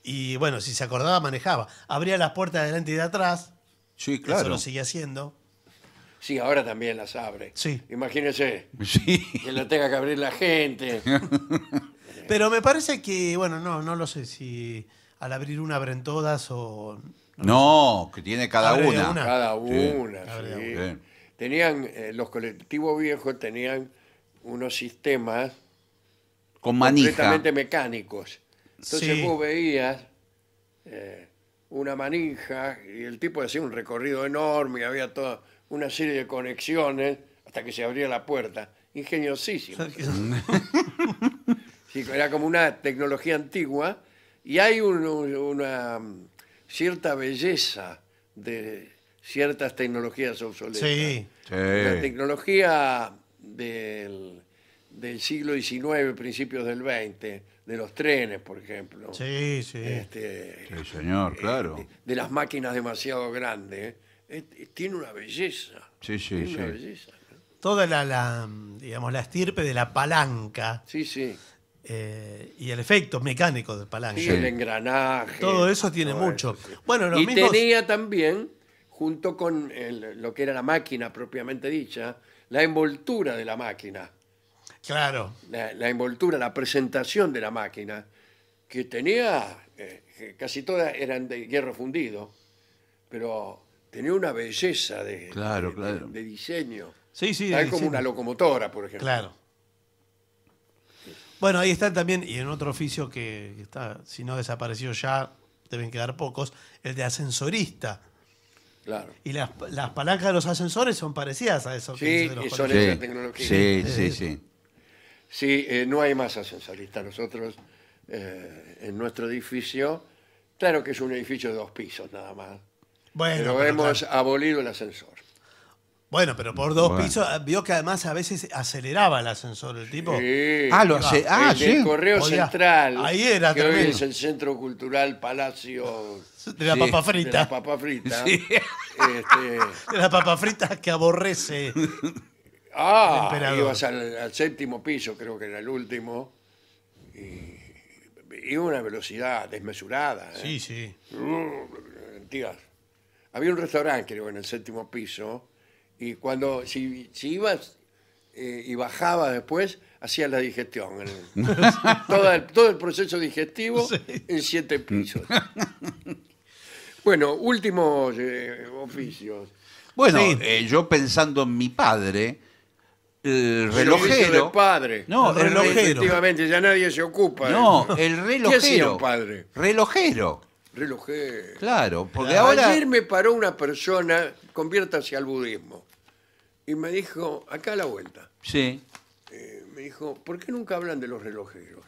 Y bueno, si se acordaba, manejaba. Abría las puertas de delante y de atrás. Sí, claro. Eso lo sigue haciendo. Sí, ahora también las abre. Sí. Imagínese sí. que lo tenga que abrir la gente. *laughs* Pero me parece que, bueno, no, no lo sé si al abrir una abren todas o. No, que tiene cada una. Cada una, sí. Tenían, eh, los colectivos viejos tenían unos sistemas. Con Completamente mecánicos entonces vos veías eh, una manija y el tipo hacía un recorrido enorme y había toda una serie de conexiones hasta que se abría la puerta. Ingeniosísimo. *laughs* era como una tecnología antigua y hay una mm, cierta belleza de ciertas tecnologías obsoletas. La tecnología del, del siglo XIX, principios del XX, de los trenes, por ejemplo. Sí, sí. Este, señor, eh, claro. De, las máquinas demasiado grandes. ¿eh? tiene una belleza. Sí, sí, sí. Toda la, digamos, la estirpe de la palanca. Sí, sí. Eh, y el efecto mecánico de palanca. Y el engranaje. Todo eso tiene mucho. Bueno, los y tenía también, junto con lo que era la máquina propiamente dicha, la envoltura de la máquina Claro. La, envoltura, la presentación de la máquina, que tenía, eh, casi todas eran de hierro fundido, pero tenía una belleza de, Claro, claro. de- diseño. Sí, como una locomotora, por ejemplo. Claro. Bueno, ahí está también, y en otro oficio que está, si no desapareció ya, deben quedar pocos, el de ascensorista. Claro. Y las, palancas de los ascensores son parecidas a eso de los sí, sí, sí. Sí, eh, no hay más ascensorista. Nosotros, eh, en nuestro edificio, claro que es un edificio de dos pisos nada más. Bueno, pero, hemos abolido el ascensor. Bueno, pero por dos pisos, eh, vio que además a veces aceleraba el ascensor el tipo. Sí. Ah, lo ah, ah, el Correo Central, Ahí era que hoy es el Centro Cultural Palacio De la Papa papa de la Papa Frita. Este, *laughs* de la papa frita que aborrece *laughs* Ah, ibas al, séptimo piso, creo que era el último, y, una velocidad desmesurada. ¿eh? Sí, sí. Uh, Mentiras. había un restaurante, creo, en el séptimo piso, y cuando, si, si ibas eh, y bajabas después, hacías la digestión. *laughs* todo, el, proceso digestivo en siete pisos. bueno, últimos eh, oficios. Bueno, yo pensando en mi padre, el eh, relojero. El padre. No, ah, el relojero. Efectivamente, ya nadie se ocupa. ¿eh? No, el relojero. ¿Qué padre? Relojero. Relojero. Claro, porque ahora. Ayer me paró una persona, conviértase al budismo, y me dijo, acá a la vuelta. Sí. Eh, me dijo, ¿por qué nunca hablan de los relojeros?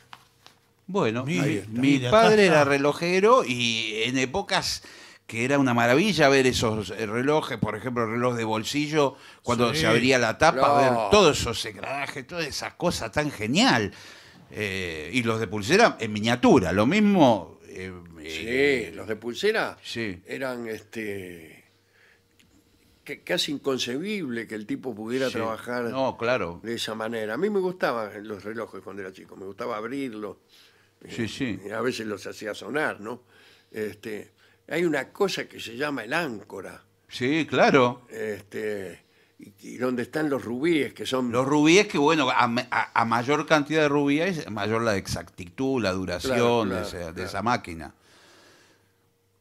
Bueno, mi, padre era relojero y en épocas que era una maravilla ver esos eh, relojes, por ejemplo, el reloj de bolsillo, cuando se abría la tapa, ver todos esos engranajes, todas esas cosas tan genial. Eh, y los de pulsera en miniatura, lo mismo. Eh, sí, los de pulsera Sí. eran este casi inconcebible que el tipo pudiera trabajar de esa manera. A mí me gustaban los relojes cuando era chico, me gustaba abrirlos, Sí, sí. a veces los hacía sonar, ¿no? Este, hay una cosa que se llama el áncora. Sí, claro. Este, y, donde están los rubíes, que son... Los rubíes que, bueno, a, mayor cantidad de rubíes, mayor la exactitud, la duración de, esa máquina.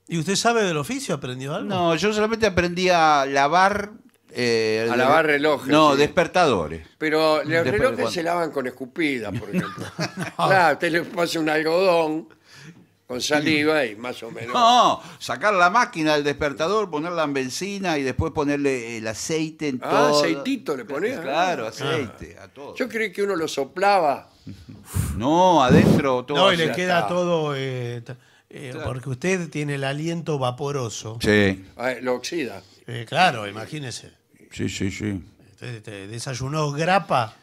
¿Y usted sabe del oficio? ¿Aprendió algo? No, yo solamente aprendí a lavar... Eh, a lavar relojes. No, despertadores. Pero los relojes se lavan con escupida, por *laughs* ejemplo. Claro, usted le pasa un algodón con saliva y más o menos. *laughs* No, sacar la máquina del despertador, ponerla en benzina y después ponerle eh, el aceite en Ah, todo. aceitito le ponía Claro, ah. aceite, a todo. Yo creí que uno lo soplaba. *laughs* No, adentro todo. No, y le queda todo. Eh, eh, porque usted tiene el aliento vaporoso. Sí, ah, lo oxida. claro, imagínese. sí, sí, sí. Usted, desayunó grapa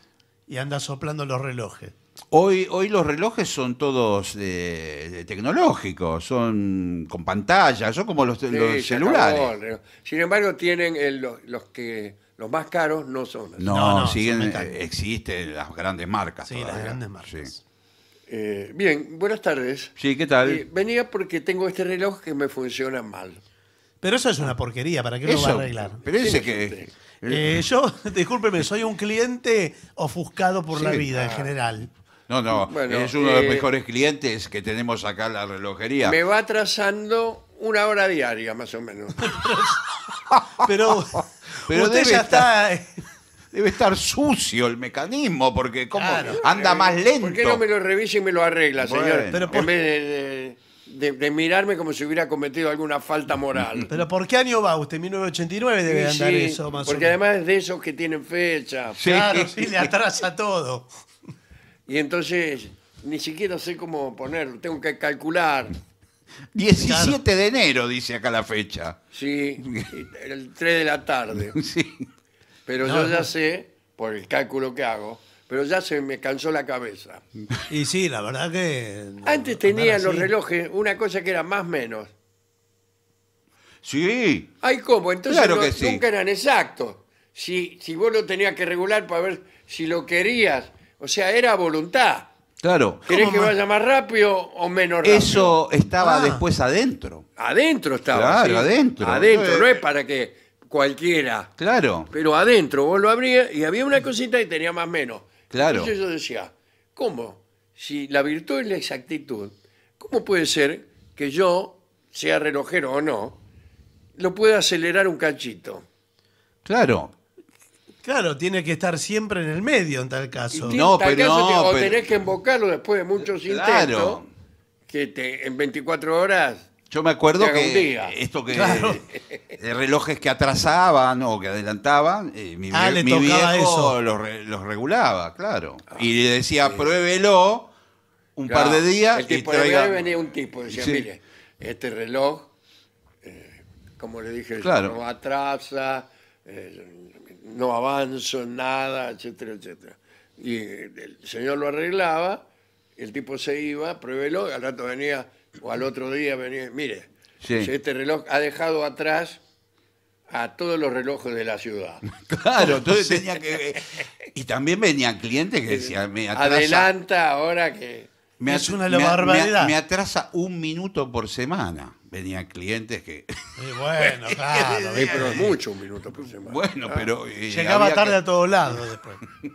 y anda soplando los relojes. Hoy, hoy los relojes son todos tecnológicos, son con pantalla, son como los, celulares. Sin embargo, tienen los, que los más caros no son. No, no, siguen eh, existen las grandes marcas. Sí, las grandes marcas. Eh, bien, buenas tardes. Sí, ¿qué tal? Eh, venía porque tengo este reloj que me funciona mal. Pero eso es una porquería, ¿para qué lo va a arreglar? Pero que... yo, *laughs* discúlpeme, soy un cliente ofuscado por la vida en general. No, no, es uno de los eh, mejores clientes que tenemos acá en la relojería. Me va atrasando una hora diaria, más o menos. *laughs* pero, debe ya estar, está... Eh. Debe estar sucio el mecanismo, porque cómo anda más lento. ¿Por qué no me lo revisa y me lo arregla, señor? Pero En vez de, mirarme como si hubiera cometido alguna falta moral. *laughs* Pero ¿por qué año va usted? 1989 debe andar eso más o menos. Porque además es de esos que tienen fecha. Claro, *laughs* sí, le atrasa todo y entonces ni siquiera sé cómo ponerlo, tengo que calcular. 17 de enero, dice acá la fecha. Sí, el 3 de la tarde. *laughs* Sí. Pero yo ya sé, por el cálculo que hago, pero ya se me cansó la cabeza. Y sí, la verdad que... Antes tenían los relojes una cosa que era más menos. Sí. Ay, ¿cómo? Entonces nunca eran exactos. Si, si vos lo tenías que regular para ver si lo querías o sea, era voluntad. Claro. ¿Querés que vaya más rápido o menos rápido? Eso estaba ah. después adentro. Adentro estaba. Claro, adentro. Adentro, eh. no es para que cualquiera. Claro. Pero adentro, vos lo abrías y había una cosita y tenía más menos. Claro. Entonces yo decía, ¿cómo? Si la virtud es la exactitud, ¿cómo puede ser que yo, sea relojero o no, lo pueda acelerar un cachito? Claro. Claro, tiene que estar siempre en el medio en tal caso. no, pero, o tenés que invocarlo después de muchos claro. que te, en 24 horas. Yo me acuerdo que esto que claro. relojes que atrasaban o que adelantaban, eh, mi, ah, viejo eso. Los, regulaba, claro. Ah, y le decía, pruébelo un par de días. El tipo y venía un tipo, decía, mire, este reloj, eh, como le dije, claro. atrasa, eh, no avanzo nada, etcétera, etcétera. Y el señor lo arreglaba, el tipo se iba, pruébelo, y al rato venía, o al otro día venía, mire, este reloj ha dejado atrás a todos los relojes de la ciudad. *laughs* Claro, entonces tenía que... Y también venían clientes que decían, me Adelanta ahora que... Me es una barbaridad. Me, atrasa un minuto por semana. Venían clientes que. *laughs* bueno, *laughs* claro. pero es mucho un minuto por semana. Bueno, ah. pero. Eh, Llegaba tarde a todos lados después. *laughs*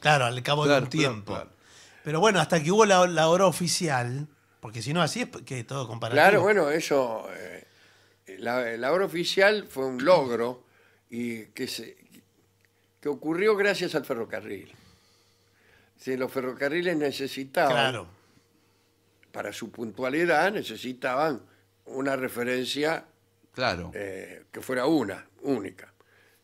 claro, al cabo de un tiempo. pero bueno, hasta que hubo la, hora oficial, porque si no, así es que todo comparativo. Claro, bueno, eso. Eh, la, hora oficial fue un logro y que, se, que ocurrió gracias al ferrocarril. Si los ferrocarriles necesitaban para su puntualidad necesitaban una referencia claro. Eh, que fuera una, única.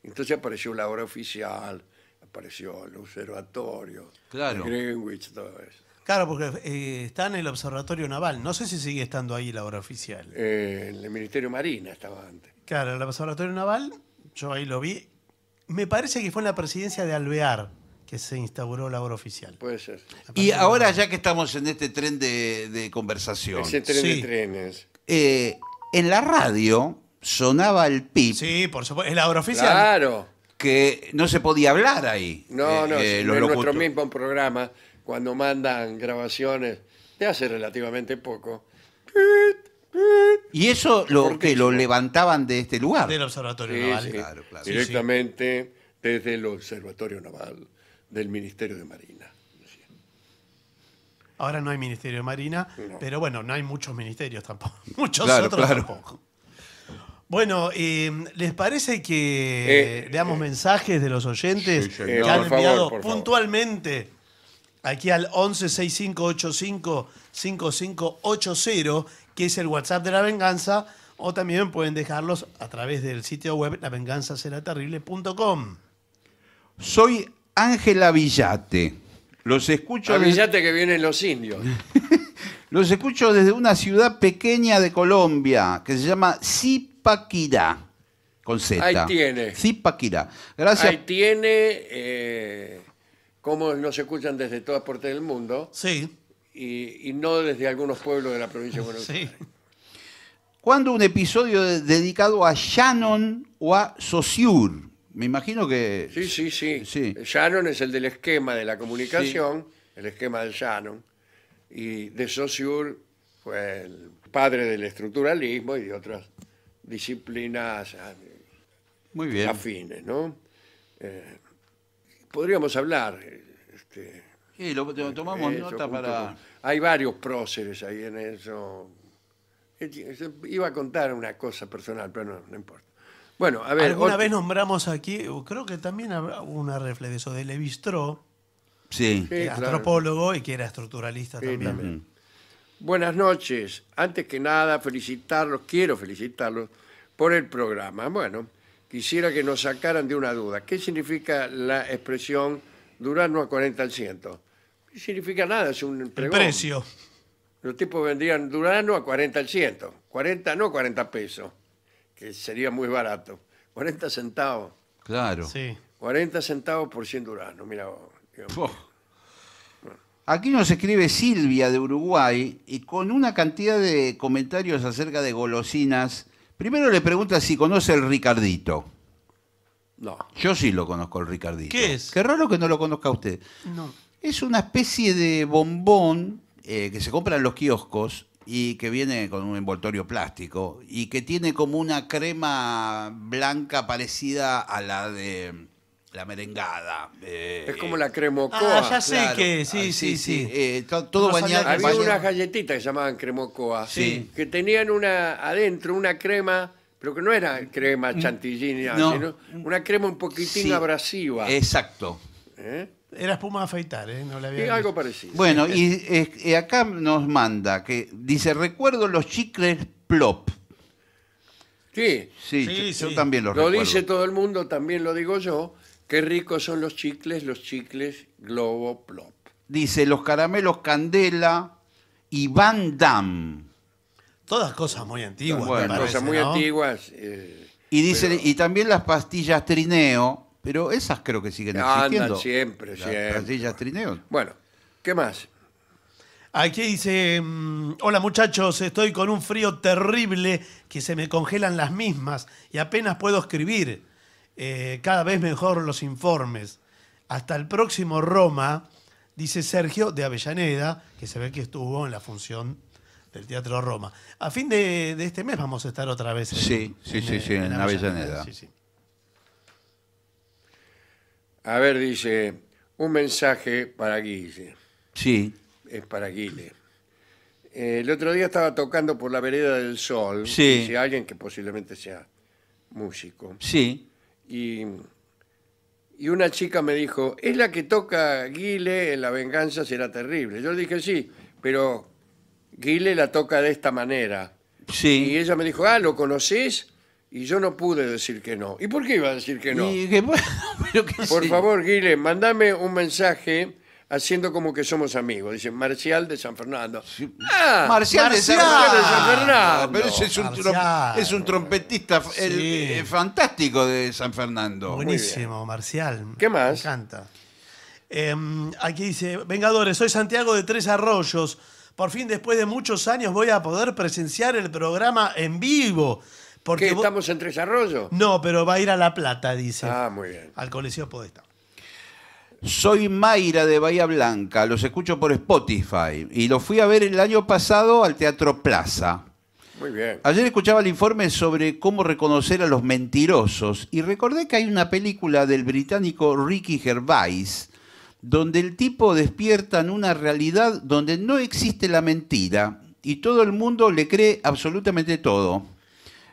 Entonces apareció la hora oficial, apareció el observatorio, claro. Greenwich, todo eso. Claro, porque eh, está en el observatorio naval. No sé si sigue estando ahí la hora oficial. Eh, en el Ministerio Marina estaba antes. Claro, el observatorio naval, yo ahí lo vi. Me parece que fue en la presidencia de Alvear que se instauró la hora oficial. Puede ser. Y ahora ya que estamos en este tren de, de conversación, Ese tren de trenes. Eh, en la radio sonaba el pip Sí, por supuesto. Es la hora oficial. Claro. que no se podía hablar ahí. No, eh, no, en eh, nuestro mismo programa, cuando mandan grabaciones, de hace relativamente poco, Y eso lo que lo levantaban de este lugar. Del observatorio naval. Claro, claro. directamente desde el Observatorio Naval del Ministerio de Marina. Ahora no hay Ministerio de Marina, pero bueno, no hay muchos ministerios tampoco. *laughs* Muchos otros tampoco. Bueno, eh, ¿les parece que eh, leamos eh. mensajes de los oyentes sí, que han enviado puntualmente aquí al 1165855580, que es el WhatsApp de la venganza, o también pueden dejarlos a través del sitio web lavenganzaseraterrible.com? Soy Ángela Villate. Los escucho. Villate que vienen los indios. *laughs* Los escucho desde una ciudad pequeña de Colombia que se llama Zipaquirá. Con Z. Ahí tiene. Zipaquirá. Gracias. Ahí tiene, eh, como nos escuchan desde todas partes del mundo. Sí. Y, no desde algunos pueblos de la provincia de Buenos Aires. Sí. Cuando un episodio dedicado a Shannon o a Saussure me imagino que... Sí, sí, sí, Shannon es el del esquema de la comunicación, el esquema de Shannon. Y de Saussure fue el padre del estructuralismo y de otras disciplinas ah, afines, ¿no? Eh, podríamos hablar. Este, sí, lo, tomamos nota para... hay varios próceres ahí en eso. Eh, iba a contar una cosa personal, pero no importa. Bueno, a ver. Alguna vez nombramos aquí, creo que también habrá una reflexión de eso, de Levi sí. antropólogo y que era estructuralista también. Buenas noches. Antes que nada, felicitarlos, quiero felicitarlos por el programa. Bueno, quisiera que nos sacaran de una duda. ¿Qué significa la expresión Durano a 40 al ciento? No significa nada, es un El precio. Los tipos vendían Durano a 40 al ciento. 40, no 40 pesos sería muy barato. 40 centavos. Claro. Sí. 40 centavos por 100 duranos, mira. Aquí nos escribe Silvia de Uruguay y con una cantidad de comentarios acerca de golosinas. Primero le pregunta si conoce el Ricardito. No. Yo sí lo conozco el Ricardito. ¿Qué es? Qué raro que no lo conozca usted. No. Es una especie de bombón eh, que se compra en los kioscos y que viene con un envoltorio plástico y que tiene como una crema blanca parecida a la de la merengada. Eh, es como la eh, cremocoa. Ah, ya sé que, ah, sí, sí, sí. Eh, todo bañado. Había unas galletitas que llamaban cremocoa, sí. que tenían una adentro una crema, pero que no era crema mm. chantilly, sino una crema un poquitín abrasiva. Exacto. ¿Eh? Era espuma de afeitar, ¿eh? No le había algo parecido. Bueno, y eh, eh, acá nos manda que dice: Recuerdo los chicles plop. Sí, Sí, yo- también los lo dice todo el mundo, también lo digo yo. Qué ricos son los chicles, los chicles Globo Plop. Dice: Los caramelos Candela y Van Dam. Todas cosas muy antiguas. Bueno, cosas muy antiguas. Eh, y, dice, y también las pastillas Trineo pero esas creo que siguen Andan existiendo. siempre, Las siempre. trineos. Bueno, ¿qué más? Aquí dice, mm, hola muchachos, estoy con un frío terrible que se me congelan las mismas y apenas puedo escribir. Eh, cada vez mejor los informes. Hasta el próximo Roma, dice Sergio de Avellaneda, que se ve que estuvo en la función del Teatro Roma. A fin de, este mes vamos a estar otra vez. En, sí, sí, sí, sí, eh, en, Avellaneda. sí. A ver, dice, un mensaje para Guille. Sí. Es para Guille. Eh, el otro día estaba tocando por la vereda del sol. Sí. alguien que posiblemente sea músico. Sí. Y, una chica me dijo, es la que toca Guille en La Venganza será terrible. Yo le dije, sí, pero Guille la toca de esta manera. Sí. Y ella me dijo, ah, ¿lo conoces? y yo no pude decir que no. ¿Y por qué iba a decir que no? *laughs* Por favor, Guile, mandame un mensaje haciendo como que somos amigos. Dice Marcial de San Fernando. Ah, Marcial, de San Fernando. pero ese es un, es un trompetista eh, fantástico de San Fernando. Buenísimo, Marcial. ¿Qué más? Me encanta. Em, aquí dice, Vengadores, soy Santiago de Tres Arroyos. Por fin, después de muchos años, voy a poder presenciar el programa en vivo. Porque estamos en Tres Arroyos? No, pero va a ir a La Plata, dice. Ah, muy bien. Al Coliseo Podestá. Soy Mayra de Bahía Blanca, los escucho por Spotify y los fui a ver el año pasado al Teatro Plaza. Muy bien. Ayer escuchaba el informe sobre cómo reconocer a los mentirosos y recordé que hay una película del británico Ricky Gervais donde el tipo despierta en una realidad donde no existe la mentira y todo el mundo le cree absolutamente todo.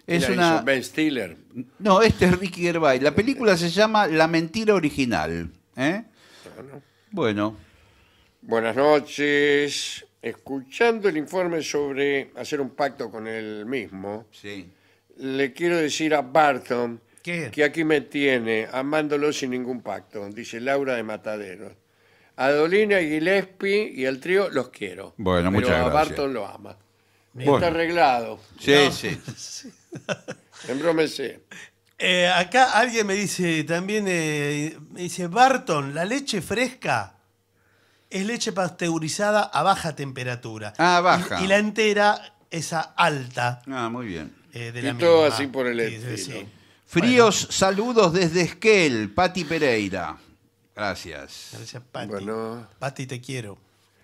Es una... ben Stiller. No, este es Ricky Gervais. La película se llama La mentira original. ¿eh? Bueno. Buenas noches. Escuchando el informe sobre hacer un pacto con el mismo, sí. le quiero decir a Barton que aquí me tiene, amándolo sin ningún pacto, dice Laura de Mataderos. A Dolina y Gillespie y al trío los quiero. Bueno, muchas gracias. a Barton lo ama. Está arreglado. Sí, sí. *laughs* *laughs* En Eh, acá alguien me dice también, eh, me dice, Barton, la leche fresca es leche pasteurizada a baja temperatura. Ah, baja. Y, la entera es a alta. Ah, muy bien. Eh, y todo así por el Fríos saludos desde Esquel, Pati Pereira. Gracias. Gracias, Pati. Bueno. Pati, te quiero.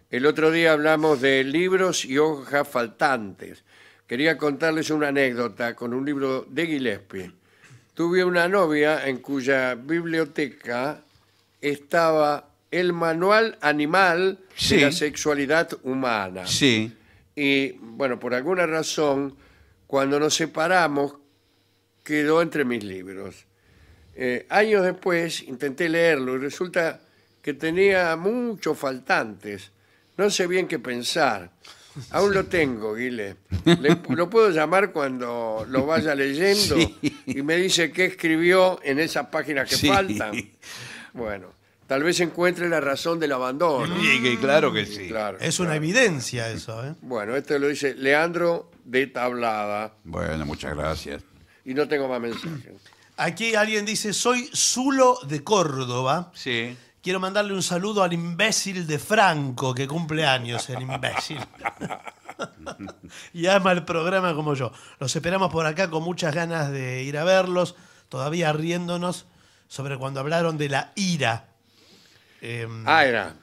El otro día hablamos de libros y hojas faltantes quería contarles una anécdota con un libro de Gillespie. Tuve una novia en cuya biblioteca estaba el manual animal de la sexualidad humana. Sí. Y bueno, por alguna razón, cuando nos separamos, quedó entre mis libros. Eh, años después intenté leerlo y resulta que tenía muchos faltantes. No sé bien qué pensar. Aún lo tengo, Guile. lo puedo llamar cuando lo vaya *laughs* leyendo y me dice qué escribió en esas páginas que faltan. Bueno, tal vez encuentre la razón del abandono. claro que sí. Es una evidencia eso, ¿eh? Bueno, esto lo dice Leandro de Tablada. Bueno, muchas gracias. Y no tengo más mensajes. Aquí alguien dice, soy Zulo de Córdoba Sí. Quiero mandarle un saludo al imbécil de Franco, que cumple años, el imbécil. *laughs* y ama el programa como yo. Los esperamos por acá con muchas ganas de ir a verlos, todavía riéndonos sobre cuando hablaron de la ira. Em, ah, era.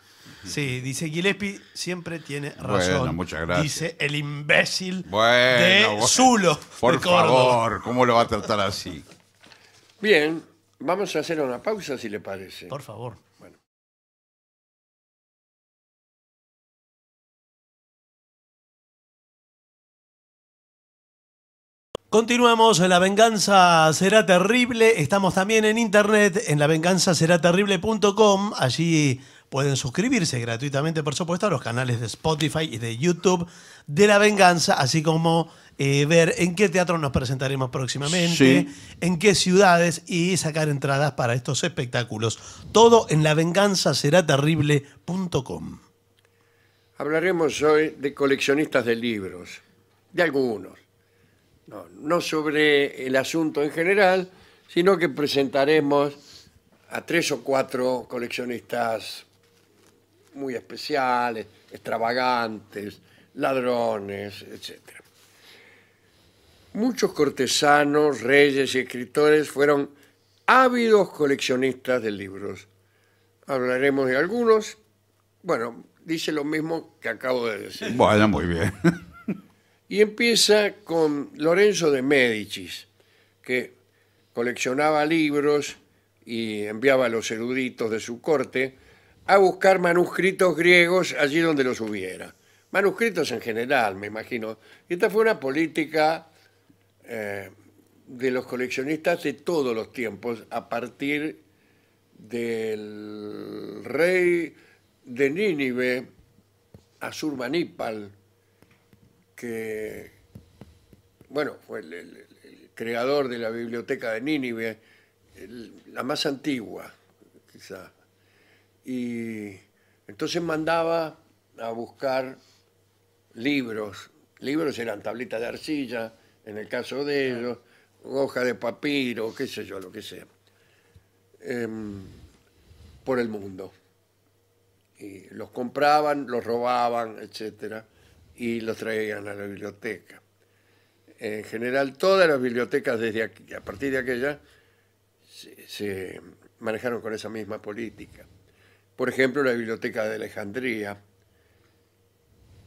Sí, dice Gillespie siempre tiene razón. Bueno, muchas gracias. Dice el imbécil de Zulo. Por favor, ¿cómo lo va a tratar así? Bien, vamos a hacer una pausa si le parece. Por favor. Continuamos, La Venganza Será Terrible. Estamos también en internet, en lavenganzaseraterrible.com. Allí pueden suscribirse gratuitamente, por supuesto, a los canales de Spotify y de YouTube de La Venganza, así como eh, ver en qué teatro nos presentaremos próximamente, en qué ciudades y sacar entradas para estos espectáculos. Todo en lavenganzaseraterrible.com. Hablaremos hoy de coleccionistas de libros, de algunos no, sobre el asunto en general, sino que presentaremos a tres o cuatro coleccionistas muy especiales, extravagantes, ladrones, etc. Muchos cortesanos, reyes y escritores fueron ávidos coleccionistas de libros. Hablaremos de algunos. Bueno, dice lo mismo que acabo de decir. Bueno, muy bien. *laughs* y empieza con Lorenzo de Médicis, que coleccionaba libros y enviaba a los eruditos de su corte a buscar manuscritos griegos allí donde los hubiera. Manuscritos en general, me imagino. Y esta fue una política eh, de los coleccionistas de todos los tiempos, a partir del rey de Nínive, Asurbanipal, que, bueno, fue el, creador de la biblioteca de Nínive, la más antigua, quizá. Y entonces mandaba a buscar libros. Libros eran tablitas de arcilla, en el caso de ellos, hoja de papiro, qué sé yo, lo que sea, em, por el mundo. Y los compraban, los robaban, etcétera y los traían a la biblioteca. En general, todas las bibliotecas desde a partir de aquella se, manejaron con esa misma política. Por ejemplo, la biblioteca de Alejandría.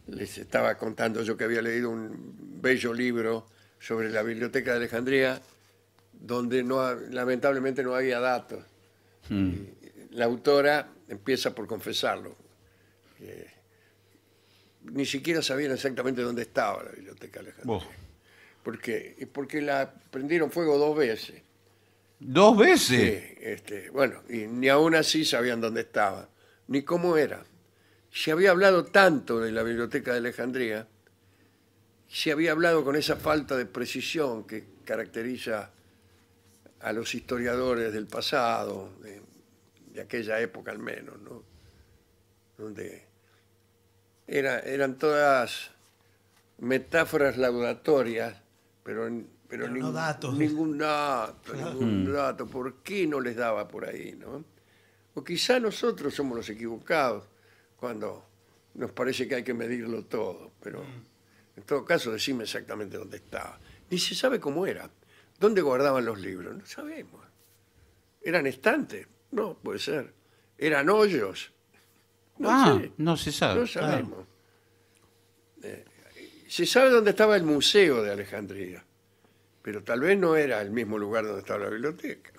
Les estaba contando yo que había leído un bello libro sobre la biblioteca de Alejandría, donde lamentablemente no había datos. Hmm. La autora empieza por confesarlo ni siquiera sabían exactamente dónde estaba la biblioteca de Alejandría. porque ¿Por qué? Porque la prendieron fuego dos veces. ¿Dos veces? Este, bueno, y ni aún así sabían dónde estaba, ni cómo era. Se había hablado tanto de la biblioteca de Alejandría, se había hablado con esa falta de precisión que caracteriza a los historiadores del pasado, de, de aquella época al menos, ¿no? Donde eran todas metáforas laudatorias, pero, pero, ningún dato, ningún hmm. dato. ¿Por qué no les daba por ahí? ¿no? O quizá nosotros somos los equivocados cuando nos parece que hay que medirlo todo, pero hmm. en todo caso decime exactamente dónde estaba. Ni se sabe cómo era. ¿Dónde guardaban los libros? No sabemos. ¿Eran estantes? No, puede ser. ¿Eran hoyos? Ah, no se sabe. No sabemos. Eh, se sabe dónde estaba el museo de Alejandría, pero tal vez no era el mismo lugar donde estaba la biblioteca.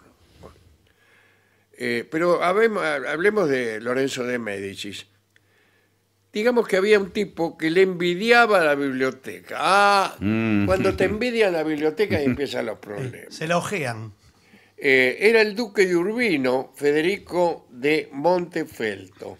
Eh, pero hablemos, de Lorenzo de Médicis. Digamos que había un tipo que le envidiaba la biblioteca. Ah, mm. cuando te *laughs* envidian la biblioteca y empiezan los problemas. Se la ojean. Eh, era el duque de Urbino, Federico de Montefelto.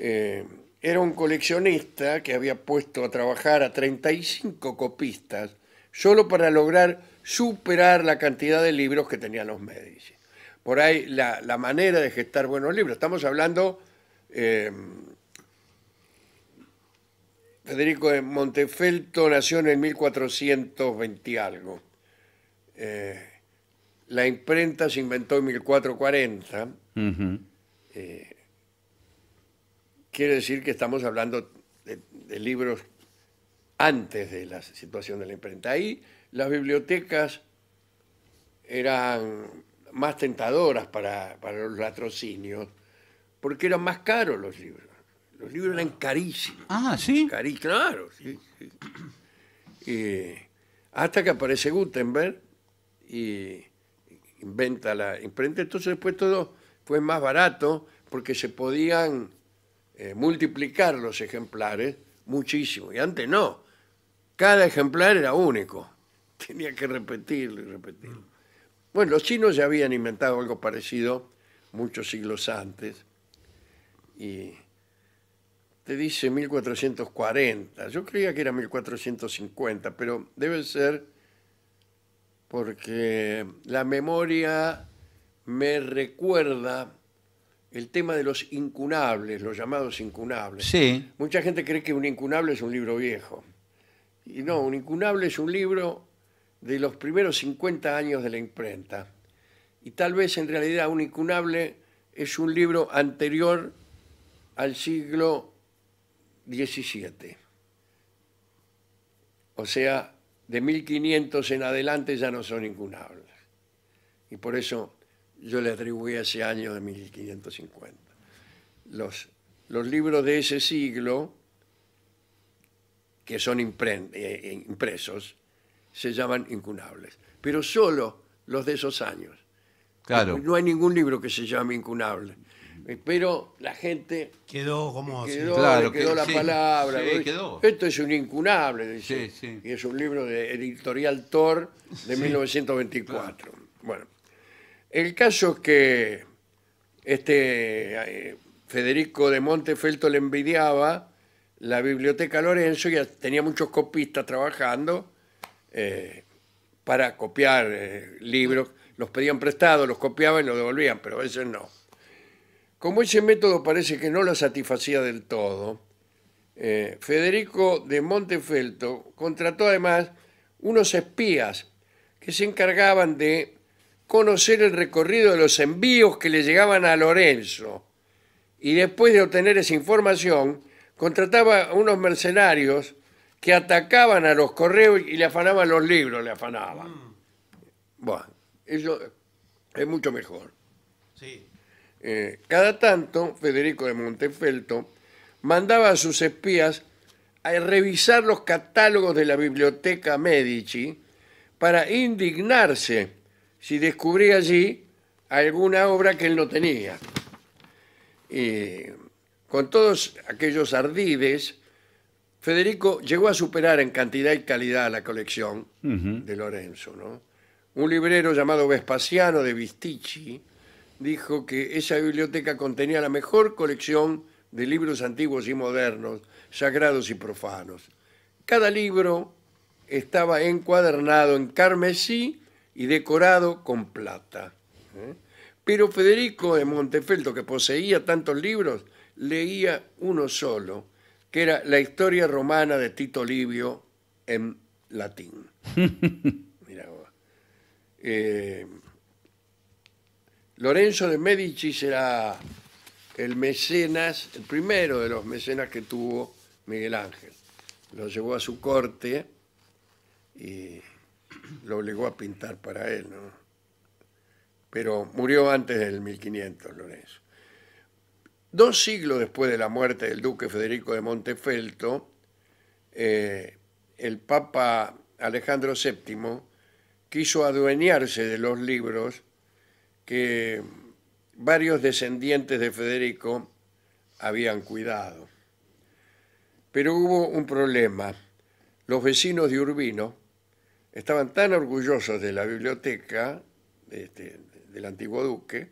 Eh, era un coleccionista que había puesto a trabajar a 35 copistas solo para lograr superar la cantidad de libros que tenían los Medici. Por ahí la, manera de gestar buenos libros. Estamos hablando, eh, Federico de Montefelto nació en el 1420 algo. Eh, la imprenta se inventó en 1440. Uh quiere decir que estamos hablando de, libros antes de la situación de la imprenta. Ahí las bibliotecas eran más tentadoras para, para, los latrocinios, porque eran más caros los libros. Los libros eran carísimos. Ah, sí. Carí, claro, sí. hasta que aparece Gutenberg y inventa la imprenta. Entonces después todo fue más barato porque se podían eh, multiplicar los ejemplares muchísimo. Y antes no. Cada ejemplar era único. *laughs* Tenía que repetirlo y repetirlo. Mm. Bueno, los chinos ya habían inventado algo parecido muchos siglos antes. Y te dice 1440. Yo creía que era 1450, pero debe ser porque la memoria me recuerda el tema de los incunables, los llamados incunables. Sí. Mucha gente cree que un incunable es un libro viejo. Y no, un incunable es un libro de los primeros 50 años de la imprenta. Y tal vez en realidad un incunable es un libro anterior al siglo XVII. O sea, de 1500 en adelante ya no son incunables. Y por eso yo le atribuí a ese año de 1550. Los, libros de ese siglo, que son eh, eh, impresos, se llaman incunables, pero solo los de esos años. Claro. No hay ningún libro que se llame incunable. Pero la gente quedó como claro, quedó la palabra. Esto es un incunable, y es un libro de editorial Thor de 1924. Bueno. El caso es que este eh, Federico de Montefelto le envidiaba la biblioteca Lorenzo, y tenía muchos copistas trabajando eh, para copiar eh, libros, los pedían prestados, los copiaban y los devolvían, pero a veces no. Como ese método parece que no lo satisfacía del todo, Federico de Montefelto contrató además unos espías que se encargaban de conocer el recorrido de los envíos que le llegaban a Lorenzo. Y después de obtener esa información, contrataba a unos mercenarios que atacaban a los correos y le afanaban los libros, le afanaban. Mm. Bueno, eso es mucho mejor. Sí. Eh, cada tanto, Federico de Montefelto mandaba a sus espías a revisar los catálogos de la biblioteca Medici para indignarse si descubrí allí alguna obra que él no tenía. con todos aquellos ardides, Federico llegó a superar en cantidad y calidad la colección de Lorenzo. Un librero llamado Vespasiano de Vistici dijo que esa biblioteca contenía la mejor colección de libros antiguos y modernos, sagrados y profanos. Cada libro estaba encuadernado en carmesí y decorado con plata. ¿eh? Pero Federico de Montefeltro, que poseía tantos libros, leía uno solo, que era la historia romana de Tito Livio en latín. *laughs* Eh, Lorenzo de Medici será el mecenas, el primero de los mecenas que tuvo Miguel Ángel. Lo llevó a su corte y lo obligó a pintar para él, ¿no? Pero murió antes del 1500, Lorenzo. Dos siglos después de la muerte del duque Federico de Montefelto, eh, el papa Alejandro VII quiso adueñarse de los libros que varios descendientes de Federico habían cuidado. Pero hubo un problema. Los vecinos de Urbino, estaban tan orgullosos de la biblioteca este, del antiguo duque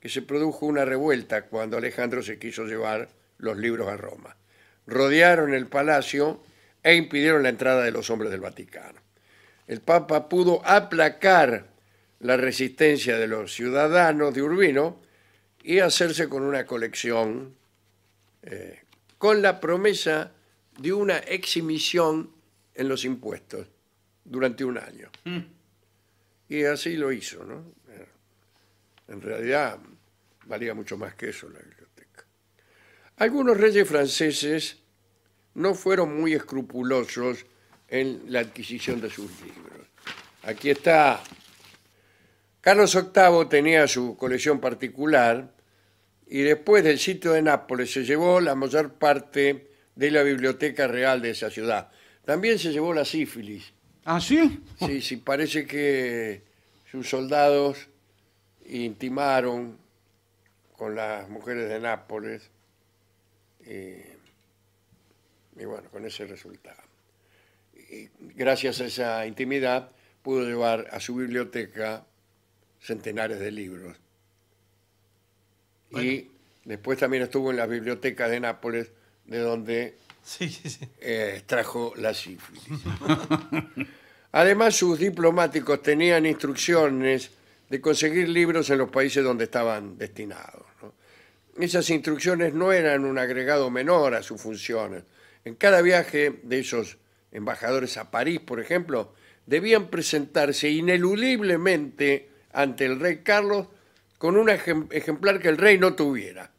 que se produjo una revuelta cuando Alejandro se quiso llevar los libros a Roma. Rodearon el palacio e impidieron la entrada de los hombres del Vaticano. El Papa pudo aplacar la resistencia de los ciudadanos de Urbino y hacerse con una colección eh, con la promesa de una exhibición en los impuestos durante un año. Mm. Y así lo hizo, ¿no? Eh, en realidad valía mucho más que eso la biblioteca. Algunos reyes franceses no fueron muy escrupulosos en la adquisición de sus libros. Aquí está. Carlos VIII tenía su colección particular y después del sitio de Nápoles se llevó la mayor parte de la biblioteca real de esa ciudad. También se llevó la sífilis, ¿Ah, sí? Sí, parece que sus soldados intimaron con las mujeres de Nápoles eh, y bueno, con ese resultado. gracias a esa intimidad pudo llevar a su biblioteca centenares de libros. Y después también estuvo en las bibliotecas de Nápoles, de donde eh, trajo la sífilis. *laughs* Además, sus diplomáticos tenían instrucciones de conseguir libros en los países donde estaban destinados. Esas instrucciones no eran un agregado menor a sus funciones. En cada viaje de esos embajadores a París, por ejemplo, debían presentarse ineludiblemente ante el rey Carlos con un ejemplar que el rey no tuviera.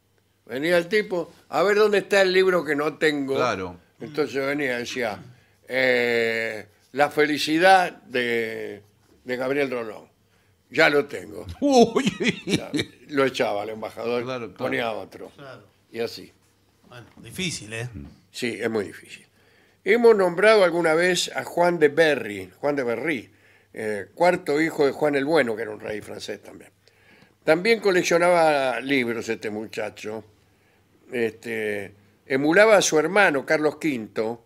Venía el tipo, a ver dónde está el libro que no tengo. Claro. Entonces venía y decía, eh, La felicidad de, Gabriel Rolón. Ya lo tengo. *laughs* lo echaba el embajador, ponía otro. Y así. Bueno, difícil, ¿eh? Mm. Sí, es muy difícil. Hemos nombrado alguna vez a Juan de Berry, Juan de Berry, eh, cuarto hijo de Juan el Bueno, que era un rey francés también. También coleccionaba libros este muchacho. Este, emulaba a su hermano Carlos V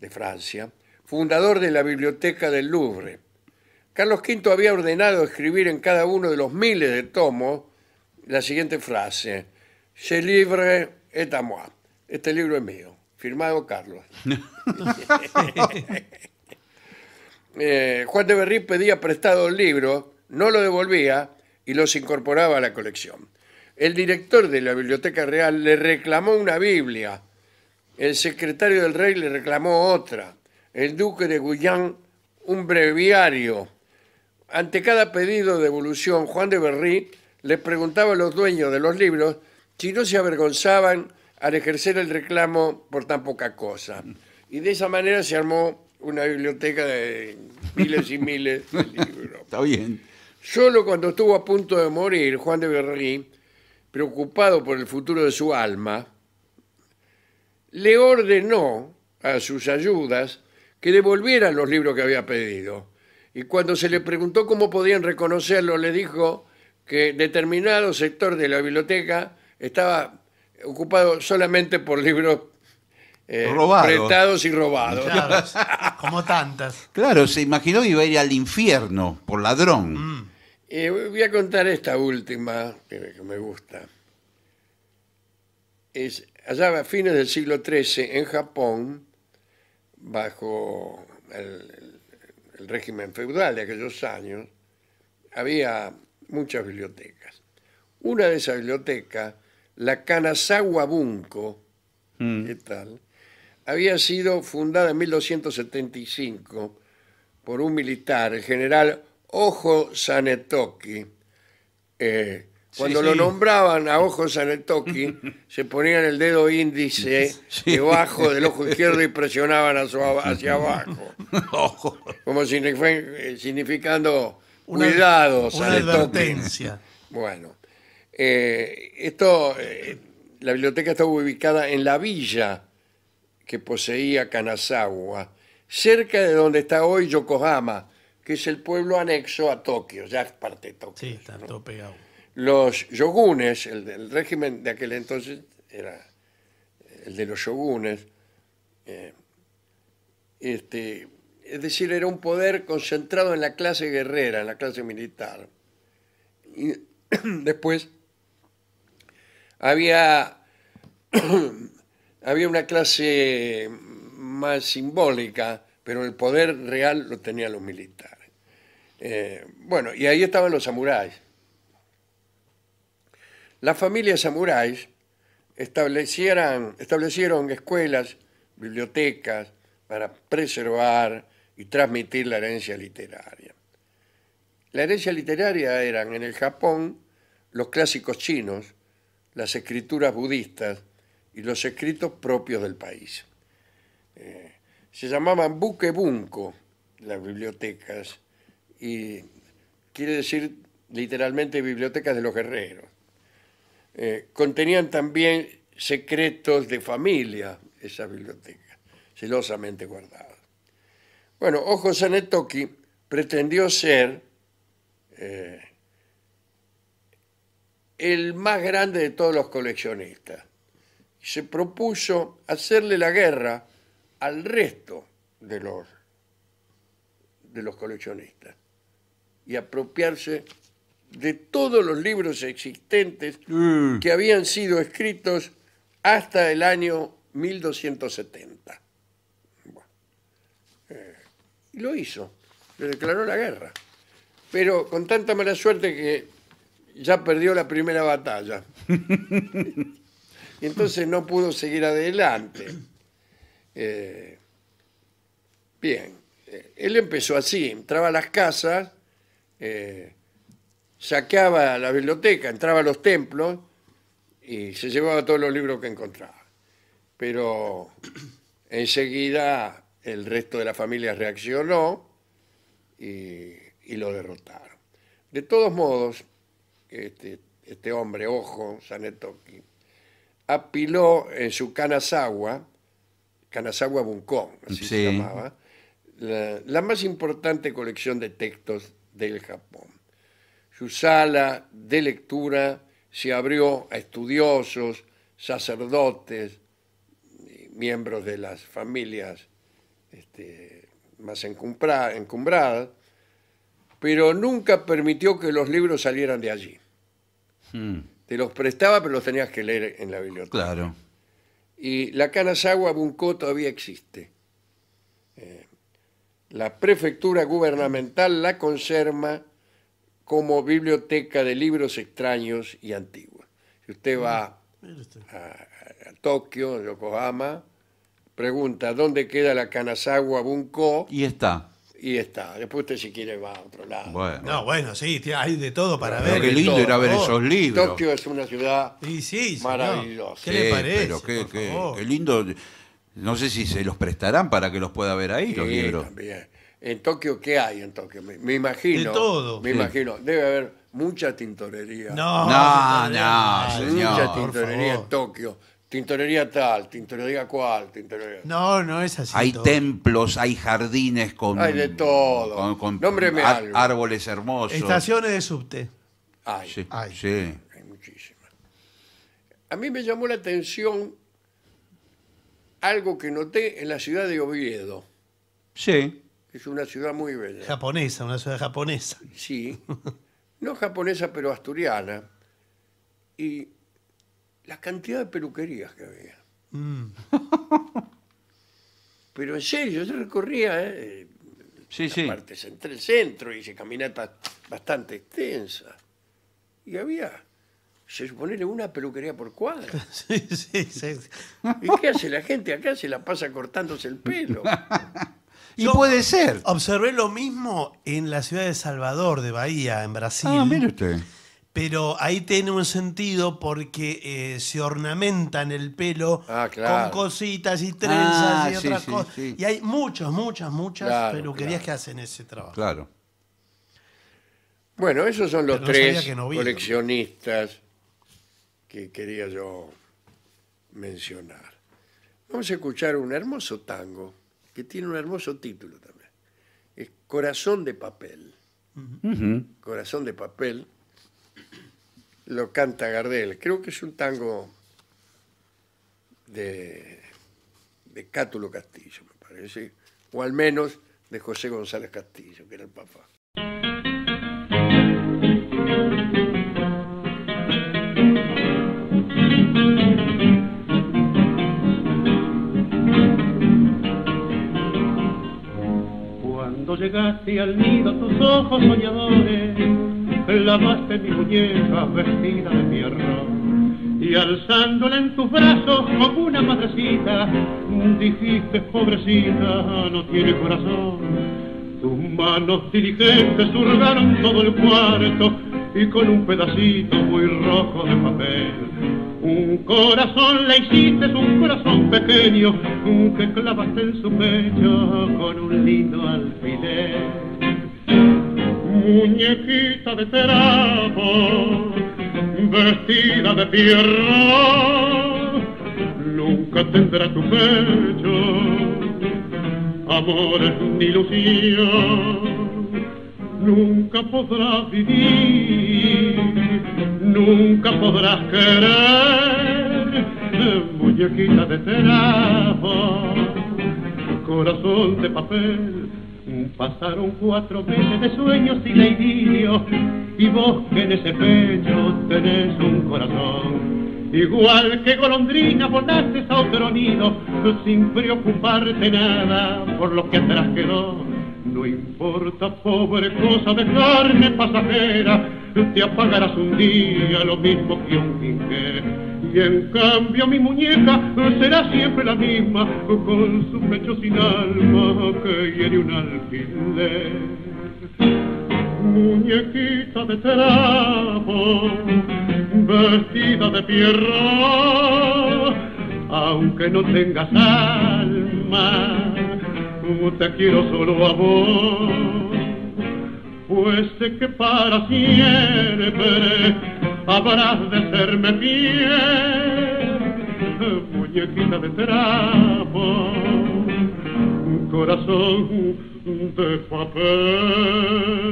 de Francia, fundador de la Biblioteca del Louvre. Carlos V había ordenado escribir en cada uno de los miles de tomos la siguiente frase: Ce livre et à moi. Este libro es mío. Firmado Carlos. *laughs* Eh, Juan de Berry pedía prestado el libro, no lo devolvía y los incorporaba a la colección el director de la Biblioteca Real le reclamó una Biblia, el secretario del rey le reclamó otra, el duque de Guyán un breviario. Ante cada pedido de devolución, Juan de Berry les preguntaba a los dueños de los libros si no se avergonzaban al ejercer el reclamo por tan poca cosa. Y de esa manera se armó una biblioteca de miles y miles de libros. *laughs* Está bien. Solo cuando estuvo a punto de morir, Juan de Berry preocupado por el futuro de su alma, le ordenó a sus ayudas que devolvieran los libros que había pedido. Y cuando se le preguntó cómo podían reconocerlo, le dijo que determinado sector de la biblioteca estaba ocupado solamente por libros eh, robados. prestados y robados. Claro, *laughs* como tantas. Claro, se imaginó que iba a ir al infierno por ladrón. Mm voy a contar esta última que, me gusta. Es, allá a fines del siglo XIII, en Japón, bajo el, régimen feudal de aquellos años, había muchas bibliotecas. Una de esas bibliotecas, la Kanazawa Bunko, mm. ¿qué tal? Había sido fundada en 1275 por un militar, el general Ojo Sanetoki. Eh, cuando lo nombraban a Ojo Sanetoki, *laughs* se ponían el dedo índice debajo del ojo izquierdo y presionaban hacia abajo. *laughs* Ojo. Como eh, significando una, cuidado, una advertencia. Bueno, eh, esto, la biblioteca estaba ubicada en la villa que poseía Kanazawa, cerca de donde está hoy Yokohama, que es el pueblo anexo a Tokio, ya es parte de Tokio. Sí, está todo pegado. Los yogunes, el, régimen de aquel entonces era el de los yogunes, eh, este, es decir, era un poder concentrado en la clase guerrera, en la clase militar. Y *clears throat* después había, *clears throat* había una clase más simbólica, pero el poder real lo tenían los militares. Eh, bueno, y ahí estaban los samuráis. Las familias samuráis establecieron escuelas, bibliotecas para preservar y transmitir la herencia literaria. La herencia literaria eran en el Japón los clásicos chinos, las escrituras budistas y los escritos propios del país. Eh, se llamaban bukebunko las bibliotecas y quiere decir literalmente bibliotecas de los guerreros. Eh, contenían también secretos de familia esas bibliotecas, celosamente guardadas. Bueno, Ojo Sanetoki pretendió ser eh, el más grande de todos los coleccionistas. Se propuso hacerle la guerra al resto de los, de los coleccionistas y apropiarse de todos los libros existentes que habían sido escritos hasta el año 1270. Eh, y lo hizo, le declaró la guerra. Pero con tanta mala suerte que ya perdió la primera batalla. *laughs* y entonces no pudo seguir adelante. Eh, bien, eh, él empezó así, entraba a las casas eh, saqueaba la biblioteca, entraba a los templos y se llevaba todos los libros que encontraba. Pero enseguida el resto de la familia reaccionó y, lo derrotaron. De todos modos, este, este hombre, ojo, Sanetoki, apiló en su Kanazawa, Kanazawa Bunko, así se llamaba, la, más importante colección de textos del Japón. Su sala de lectura se abrió a estudiosos, sacerdotes, miembros de las familias este, más encumbradas, pero nunca permitió que los libros salieran de allí. Hmm. Te los prestaba, pero los tenías que leer en la biblioteca. Y la Kanazawa Bunko todavía existe. Eh, la prefectura gubernamental la conserva como biblioteca de libros extraños y antiguos. Si usted va a, Tokio, Yokohama, pregunta dónde queda la Kanazawa Bunko y está. Y está. Después usted si quiere va a otro lado. No, bueno, sí, hay de todo para ver. Qué lindo era ver oh, esos libros. Tokio es una ciudad maravillosa. ¿Qué le parece? qué lindo no sé si se los prestarán para que los pueda ver ahí los libros. también. En Tokio, ¿qué hay en Tokio? Me, imagino. De todo. Me imagino. Debe haber mucha tintorería. No, No, no, Mucha tintorería en Tokio. Tintorería tal, tintorería cual, tintorería. No, no es así. Hay templos, hay jardines con. Hay de todo. Con, árboles hermosos. Estaciones de subte. Hay. sí. hay muchísimas. A mí me llamó la atención algo que noté en la ciudad de Oviedo. Sí. Es una ciudad muy bella. Japonesa, una ciudad japonesa. Sí. No japonesa, pero asturiana. Y la cantidad de peluquerías que había. Mm. *laughs* Pero en serio, yo recorría eh, Sí, las partes entre el centro, hice caminatas bastante extensas. Y había se supone una peluquería por cuadra. *laughs* Sí, sí, ¿Y qué hace la gente acá? Se la pasa cortándose el pelo. *laughs* y puede ser. Observé lo mismo en la ciudad de Salvador, de Bahía, en Brasil. Ah, mire usted. Pero ahí tiene un sentido porque eh, se ornamentan el pelo ah, con cositas y trenzas ah, y otras cosas. Y hay muchas, muchas, muchas peluquerías que hacen ese trabajo. Claro. Bueno, esos son los tres coleccionistas que quería yo mencionar. Vamos a escuchar un hermoso tango que tiene un hermoso título también. Es Corazón de Papel. Corazón de Papel. Lo canta Gardel. Creo que es un tango de, de Cátulo Castillo, me parece. O al menos de José González Castillo, que era el papá. llegaste al nido tus ojos soñadores Lavaste mi muñeca vestida de tierra Y alzándola en tus brazos como una madrecita Dijiste, pobrecita, no tiene corazón tus manos diligentes surgaron todo el cuarto y con un pedacito muy rojo de papel un corazón le hiciste, un corazón pequeño, que clavaste en su pecho con un lindo alfiler. Muñequita de trapo, vestida de tierra, nunca tendrá tu pecho amor ni ilusión, nunca podrá vivir nunca podrás querer, muñequita de cera, corazón de papel. Pasaron cuatro meses de sueños y de y vos que en ese pecho tenés un corazón. Igual que golondrina volaste a otro nido, sin preocuparte nada por lo que atrás quedó. No importa, pobre cosa de carne pasajera, te apagarás un día lo mismo que un tigre Y en cambio mi muñeca será siempre la misma, con su pecho sin alma que hiere un alquiler. Muñequita de trapo, vestida de pierro, aunque no tengas alma, te quiero solo a vos pues que para siempre habrás de serme fiel, muñequita de trapo, corazón de papel.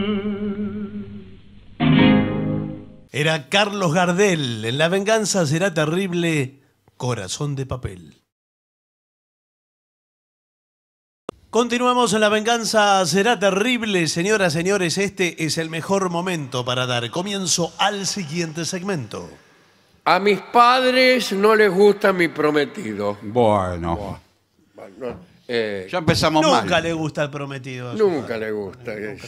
Era Carlos Gardel, en La venganza será terrible, corazón de papel. Continuamos en la venganza. Será terrible, señoras, señores. Este es el mejor momento para dar comienzo al siguiente segmento. A mis padres no les gusta mi prometido. Bueno, eh, ya empezamos Nunca le gusta el prometido. nunca le gusta, eh,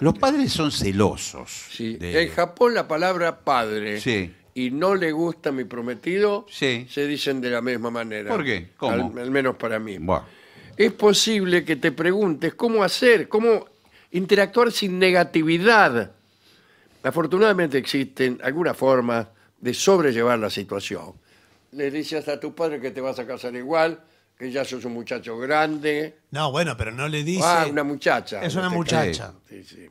Los padres son celosos. En Japón la palabra padre y no le gusta mi prometido se dicen de la misma manera. ¿Por qué? ¿Cómo? Al, menos para mí. Bueno es posible que te preguntes cómo hacer, cómo interactuar sin negatividad. Afortunadamente existen algunas formas de sobrellevar la situación. Le dices a tus padres que te vas a casar igual, que ya sos un muchacho grande. No, bueno, pero no le dices Ah, una muchacha. Es una este, muchacha. Sí, sí.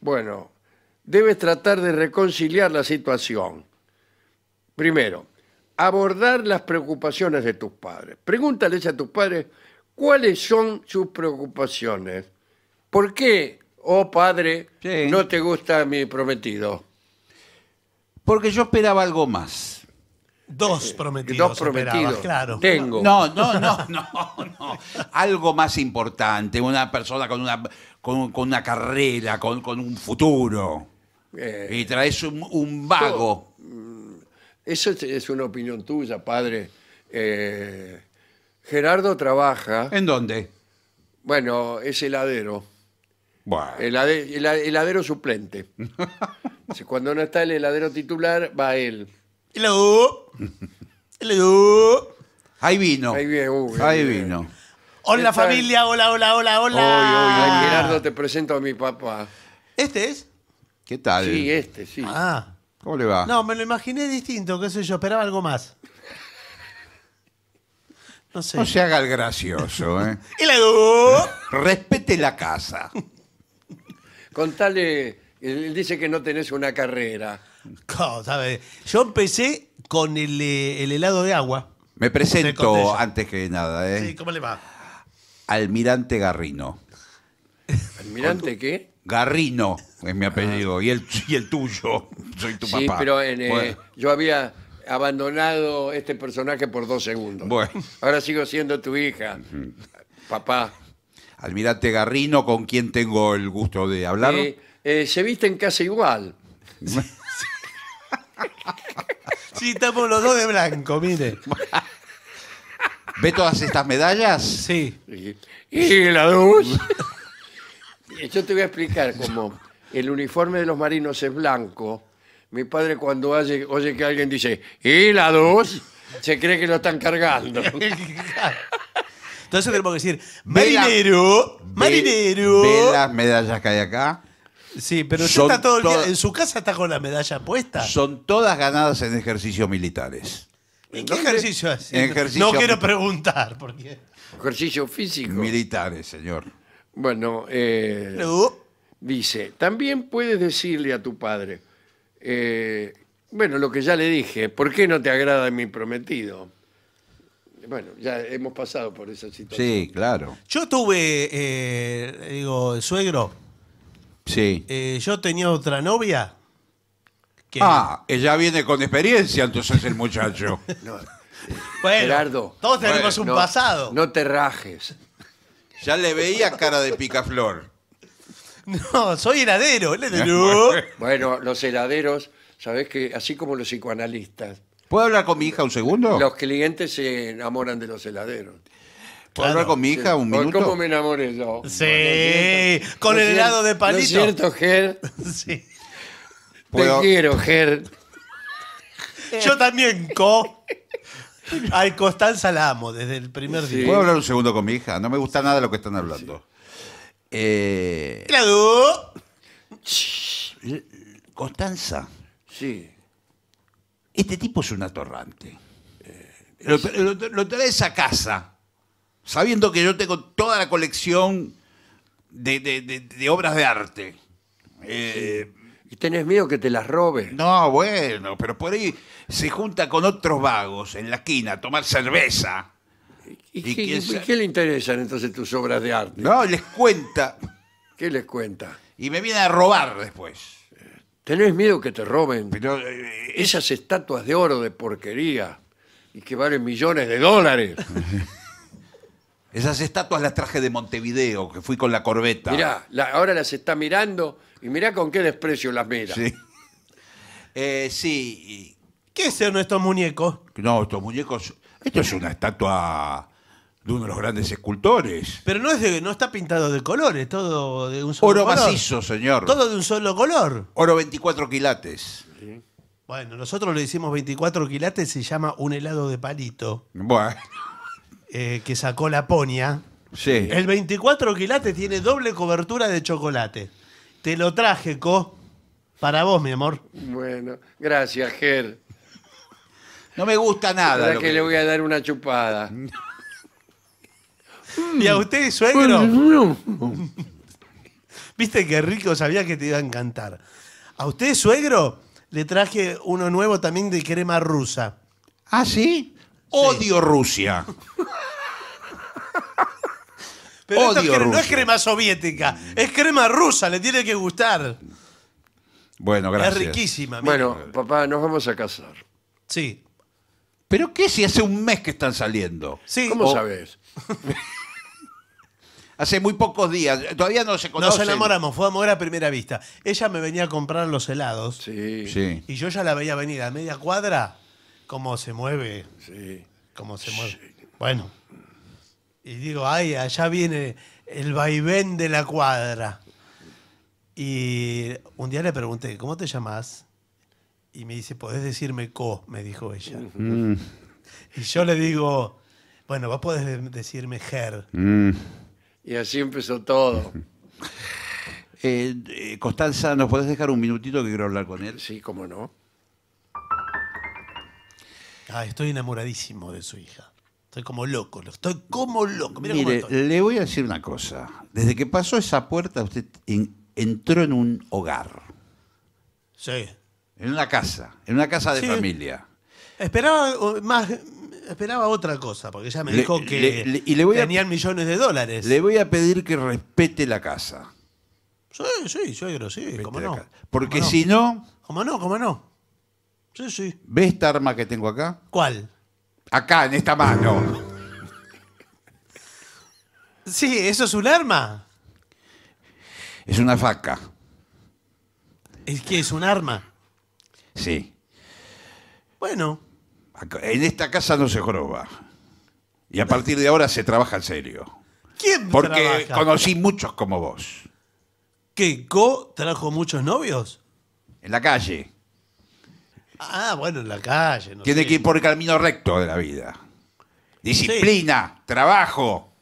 Bueno, debes tratar de reconciliar la situación. Primero, abordar las preocupaciones de tus padres. Pregúntales a tus padres ¿cuáles son sus preocupaciones? ¿Por qué, oh padre, no te gusta mi prometido? Porque yo esperaba algo más. Dos eh, prometidos. Dos prometidos. Claro. Tengo. No, no, no, no, no. Algo más importante, una persona con una, con, una carrera, con, un futuro. Eh, y traes un, vago. Mm, Eso es, una opinión tuya, padre. Eh, Gerardo trabaja. ¿En dónde? Bueno, es heladero. Bueno. heladero suplente. *laughs* Cuando no está el heladero titular, va él. Hello. Hello. Ahí vino. Ahí vino. Ahí vino. Hola familia, hola, hola, hola, hola. Gerardo, te presento a mi papá. ¿Este es? ¿Qué tal? Sí, este, sí. Ah. ¿Cómo le va? No, me lo imaginé distinto, qué sé yo, esperaba algo más. No se haga el gracioso, ¿eh? *laughs* ¡Y Respete la casa. Contale, él dice que no tenés una carrera. Yo empecé con eh, el, helado de agua. Me presento antes que nada, ¿eh? Sí, ¿cómo le va? Almirante Garrino. ¿Almirante qué? Garrino es mi apellido y el, y el tuyo. Soy tu Sí, pero eh, yo había abandonado este personaje por dos segundos. Bueno. Ahora sigo siendo tu hija, papá. Almirante Garrino, con quien tengo el gusto de hablar. Eh, eh, se viste en casa igual. *laughs* Sí, estamos los dos de blanco, mire. ¿Ve todas estas medallas? Sí. Y, y la luz. *laughs* Yo te voy a explicar cómo el uniforme de los marinos es blanco mi padre cuando oye, que alguien dice, ¿y la dos? Se cree que lo están cargando. *laughs* Entonces tenemos que decir, marinero, marinero. Ve las medallas que hay acá. Sí, pero está todo en su casa está con la medalla puesta. Son todas ganadas en ejercicios militares. ¿En qué ejercicio hace? No quiero preguntar, porque... Ejercicio físico. Militares, señor. Bueno, eh, dice, también puedes decirle a tu padre, eh, bueno, lo que ya le dije, ¿por qué no te agrada mi prometido? Bueno, ya hemos pasado por esa situación. Sí, claro. Yo tuve, eh, digo, el suegro. Sí. Eh, yo tenía otra novia. que- Ah, ella viene con experiencia, entonces el muchacho. *laughs* Bueno, Gerardo. Todos tenemos un pasado. No te rajes. Ya le veía cara de picaflor. No, soy heladero. *laughs* Bueno, los heladeros, sabes que así como los psicoanalistas, ¿Puedo hablar con mi hija un segundo? los clientes se enamoran de los heladeros. ¿Puedo hablar con mi hija un minuto? ¿Cómo me enamoré yo? Sí, con el helado de palito. es cierto, Ger? *laughs* Sí. Te quiero, Ger. Yo también, Co. Ay, Constanza, la amo desde el primer día. ¿Puedo hablar un segundo con mi hija? No me gusta nada lo que están hablando. Eh, ¡Claro! Eh, Constanza. Sí. Este tipo es un atorrante. Eh, lo, traes a casa, sabiendo que yo tengo toda la colección de, obras de arte. y tenés miedo que te las robe. No, bueno, pero por ahí se junta con otros vagos en la esquina a tomar cerveza. ¿Y, qué, le interesan entonces tus obras de arte? No, les cuenta. ¿Qué les cuenta? Y me viene a robar después. Tenés miedo que te roben Pero, eh, eh, esas estatuas de oro de porquería y que valen millones de dólares. *laughs* Esas estatuas las traje de Montevideo, que fui con la corbeta. Mirá, ahora las está mirando y mirá con qué desprecio las mira. Sí. Eh, sí. ¿Qué son estos muñecos? No, estos muñecos esto es una estatua de uno de los grandes escultores. Pero no, es de- no está pintado de colores, todo de un solo Oro macizo, señor. Todo de un solo color. Oro 24 quilates. Bueno, nosotros le decimos 24 quilates, se llama un helado de palito, Bueno, eh, que sacó la ponia. sí. El 24 quilates tiene doble cobertura de chocolate. Te lo traje, Co. Para vos, mi amor. Bueno, gracias, Ger. No me gusta nada. que, le voy a dar una chupada. *laughs* Mm. ¿Y a usted, suegro? Viste qué rico, sabía que te iba a encantar. A usted, suegro, le traje uno nuevo también de crema rusa. ¿Ah, sí? Odio Rusia. *laughs* Pero esto no es crema soviética, es crema rusa, le tiene que gustar. Bueno, gracias. Es riquísima. Bueno, papá, nos vamos a casar. Sí. ¿Pero qué si hace un mes que están saliendo? ¿Cómo sabes? *laughs* Hace muy pocos días. Todavía no se conocen. Nos enamoramos, fue amor a primera vista. Ella me venía a comprar los helados Sí. Sí. y yo ya la veía venir a media cuadra, cómo se mueve, sí. cómo se mueve. Bueno. Y digo, ay, allá viene el vaivén de la cuadra. Y un día le pregunté, ¿cómo te llamas? y me dice, ¿podés decirme co? Me dijo ella. Y yo le digo, bueno, vos podés decirme her. Mm. Y así empezó todo. *laughs* Eh, eh, Constanza, ¿nos podés dejar un minutito que quiero hablar con él? Sí, cómo no. Ah, estoy enamoradísimo de su hija. Estoy como loco, estoy como loco. Mire, le voy a decir una cosa. Desde que pasó esa puerta, usted entró en un hogar. Sí. En una casa, en una casa de familia. Esperaba eh, más, esperaba otra cosa, porque ya me dijo que tenían millones de dólares. Le voy a pedir que respete la casa. Sí, sí, creo, sí, cómo no. Porque si no. ¿Cómo no? ¿Cómo no? Sí, sí. ¿Ve esta arma que tengo acá? ¿Cuál? Acá, en esta mano. sí, ¿eso es un arma? Es una faca. ¿Es que es un arma? Sí. Bueno. En esta casa no se joroba. Y a partir de ahora se trabaja en serio. ¿Quién Porque conocí muchos como vos. ¿Que Co trajo muchos novios? En la calle. Ah, bueno, en la calle. Tiene que ir por el camino recto de la vida. Disciplina, trabajo.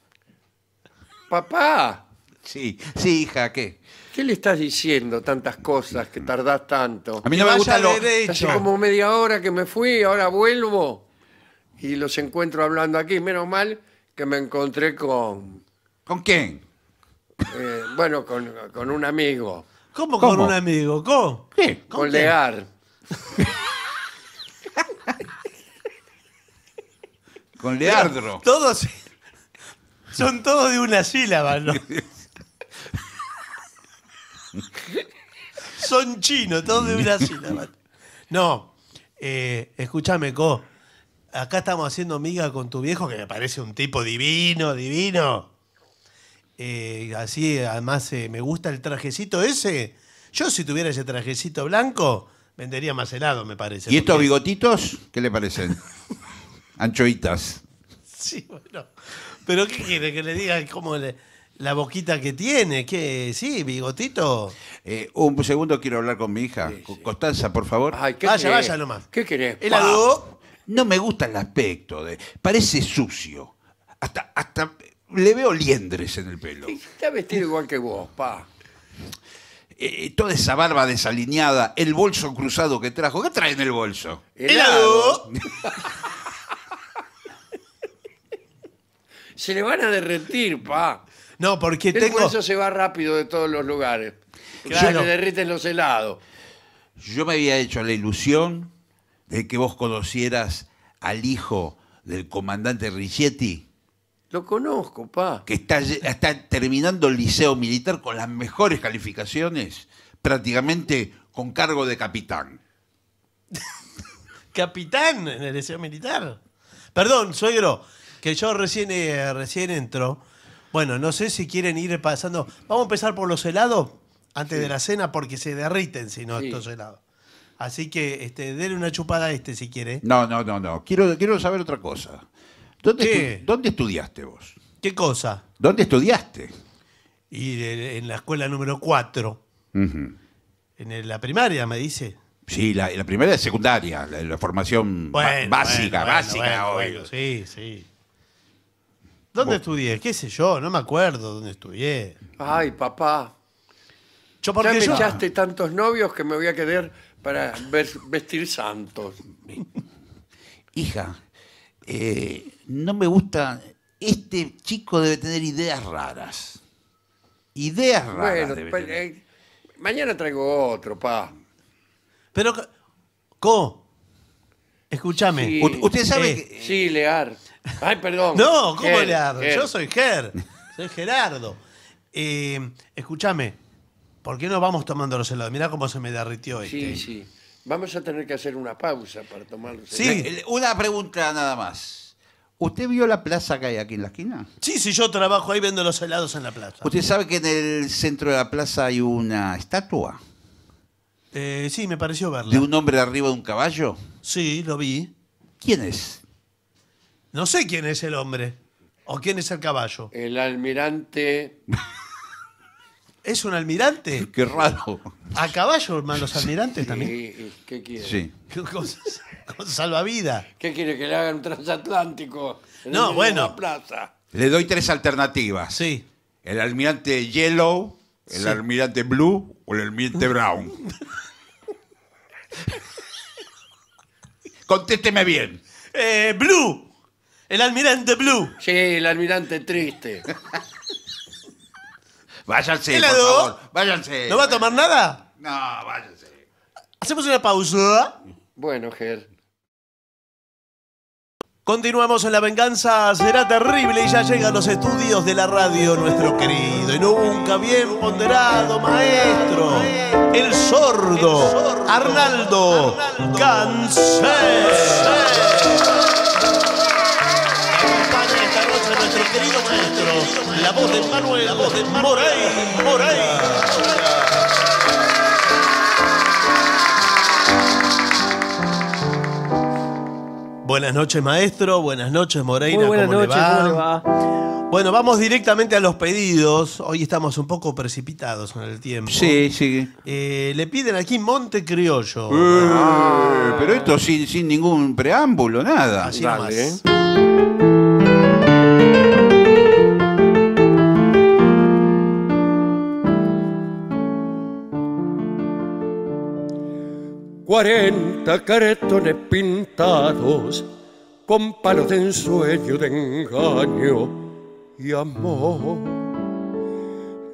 *laughs* Papá. Sí, sí, hija, ¿qué? ¿Qué le estás diciendo tantas cosas que tardás tanto? A mí no me gusta lo... Hace como media hora que me fui, ahora vuelvo y los encuentro hablando aquí. Menos mal que me encontré con... ¿Con quién? Eh, bueno, con, un amigo. ¿Cómo, con un amigo? ¿Cómo? ¿Con, con *laughs* con Leardro. Todos son todos de una sílaba, ¿no? *laughs* Son chinos, todos de una *laughs* No, eh, escúchame, Co. Acá estamos haciendo miga con tu viejo, que me parece un tipo divino, divino. Eh, así, además, eh, me gusta el trajecito ese. Yo, si tuviera ese trajecito blanco, vendería más helado, me parece. ¿Y estos bigotitos? ¿Qué le parecen? *laughs* Anchoitas. Sí, bueno. Pero ¿qué quiere que le diga cómo le, la boquita que tiene, que sí, bigotito. Eh, un segundo quiero hablar con mi hija. Constanza, por favor. vaya, vaya nomás. ¿Qué querés? El No me gusta el aspecto. De, parece sucio. Hasta, hasta le veo liendres en el pelo. Está vestido igual que vos, pa. Eh, eh, toda esa barba desalineada, el bolso cruzado que trajo. ¿Qué trae en el bolso? Helado. *laughs* Se le van a derretir, pa. No, porque tengo. eso se va rápido de todos los lugares. Claro. Yo los helados. Yo me había hecho la ilusión de que vos conocieras al hijo del comandante Riccietti. Lo conozco, pa. Que está, terminando el liceo militar con las mejores calificaciones, prácticamente con cargo de capitán. *laughs* ¿Capitán en el liceo militar? Perdón, suegro, que yo recién, eh, recién entro bueno, no sé si quieren ir pasando. Vamos a empezar por los helados antes de la cena porque se derriten si no estos helados. Así que este, denle una chupada a este si quiere. No, no, no, no. Quiero, quiero saber otra cosa. ¿Dónde, ¿Dónde estudiaste vos? ¿Qué cosa? ¿Dónde estudiaste? Y en la escuela número 4. En la primaria, me dice. Sí, la, la primaria es secundaria, la, formación básica, básica bueno, sí, sí. ¿Dónde estudié? ¿Qué sé yo? No me acuerdo dónde estudié. Ay, papá. Yo ya me echaste tantos novios que me voy a quedar para vestir santos. Hija, eh, no me gusta. Este chico debe tener ideas raras. Ideas raras. Bueno, pues, eh, mañana traigo otro, pa. Pero, Co, escúchame. usted sabe eh, que. Sí, Lear. Ay, perdón. No, ¿cómo le Yo soy Ger. Soy Gerardo. Eh, escúchame, ¿por qué no vamos tomando los helados? Mirá cómo se me derritió Sí, este. sí. Vamos a tener que hacer una pausa para tomar los helados. Sí, eh, eh, una pregunta nada más. ¿Usted vio la plaza que hay aquí en la esquina? Sí, sí, yo trabajo ahí viendo los helados en la plaza. ¿Usted sabe que en el centro de la plaza hay una estatua? sí, me pareció verla. ¿De un hombre arriba de un caballo? Sí, lo vi. ¿Quién es? No sé quién es el hombre o quién es el caballo. El almirante. ¿Es un almirante? Qué raro. A caballo, hermano, los almirantes también. Sí, ¿Qué quiere? Sí. Con, salvavidas. ¿Qué quiere? Que le hagan un transatlántico. No, bueno. plaza. Le doy tres alternativas. Sí. El almirante Yellow, el almirante Blue o el almirante Brown. *laughs* Contésteme bien. Eh, Blue. El almirante Blue. Sí, el almirante triste. *laughs* Váyanse, por favor. Váyanse. ¿No va a tomar nada? No, váyanse. Hacemos una pausa. Bueno, Ger. Continuamos en La Venganza Será Terrible y ya llegan los estudios de la radio nuestro querido y nunca bien ponderado maestro, el sordo, Arnaldo, Arnaldo. querido maestro, la voz de Manuel, la voz de Moray, Buenas noches, maestro. Buenas noches, Moreira. buenas noches, le Bueno, vamos directamente a los pedidos. Hoy estamos un poco precipitados en el tiempo. Sí, sí. Eh, le piden aquí Monte Criollo. Eh, pero esto sin, sin ningún preámbulo, nada. Así 40 caretones pintados con palos de ensueño, de engaño y amor.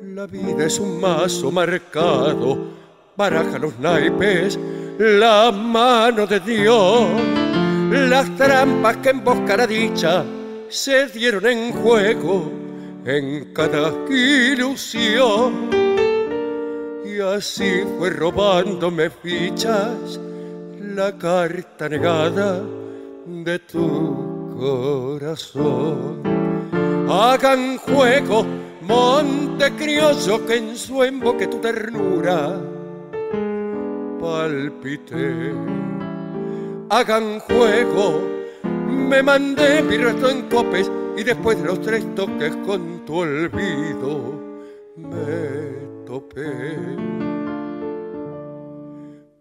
La vida es un mazo marcado, baraja los naipes, la mano de Dios. Las trampas que busca dicha se dieron en juego en cada ilusión así fue robándome fichas la carta negada de tu corazón. Hagan juego, monte crioso, que en su emboque tu ternura palpité. Hagan juego, me mandé mi en copes y después de los tres toques con tu olvido me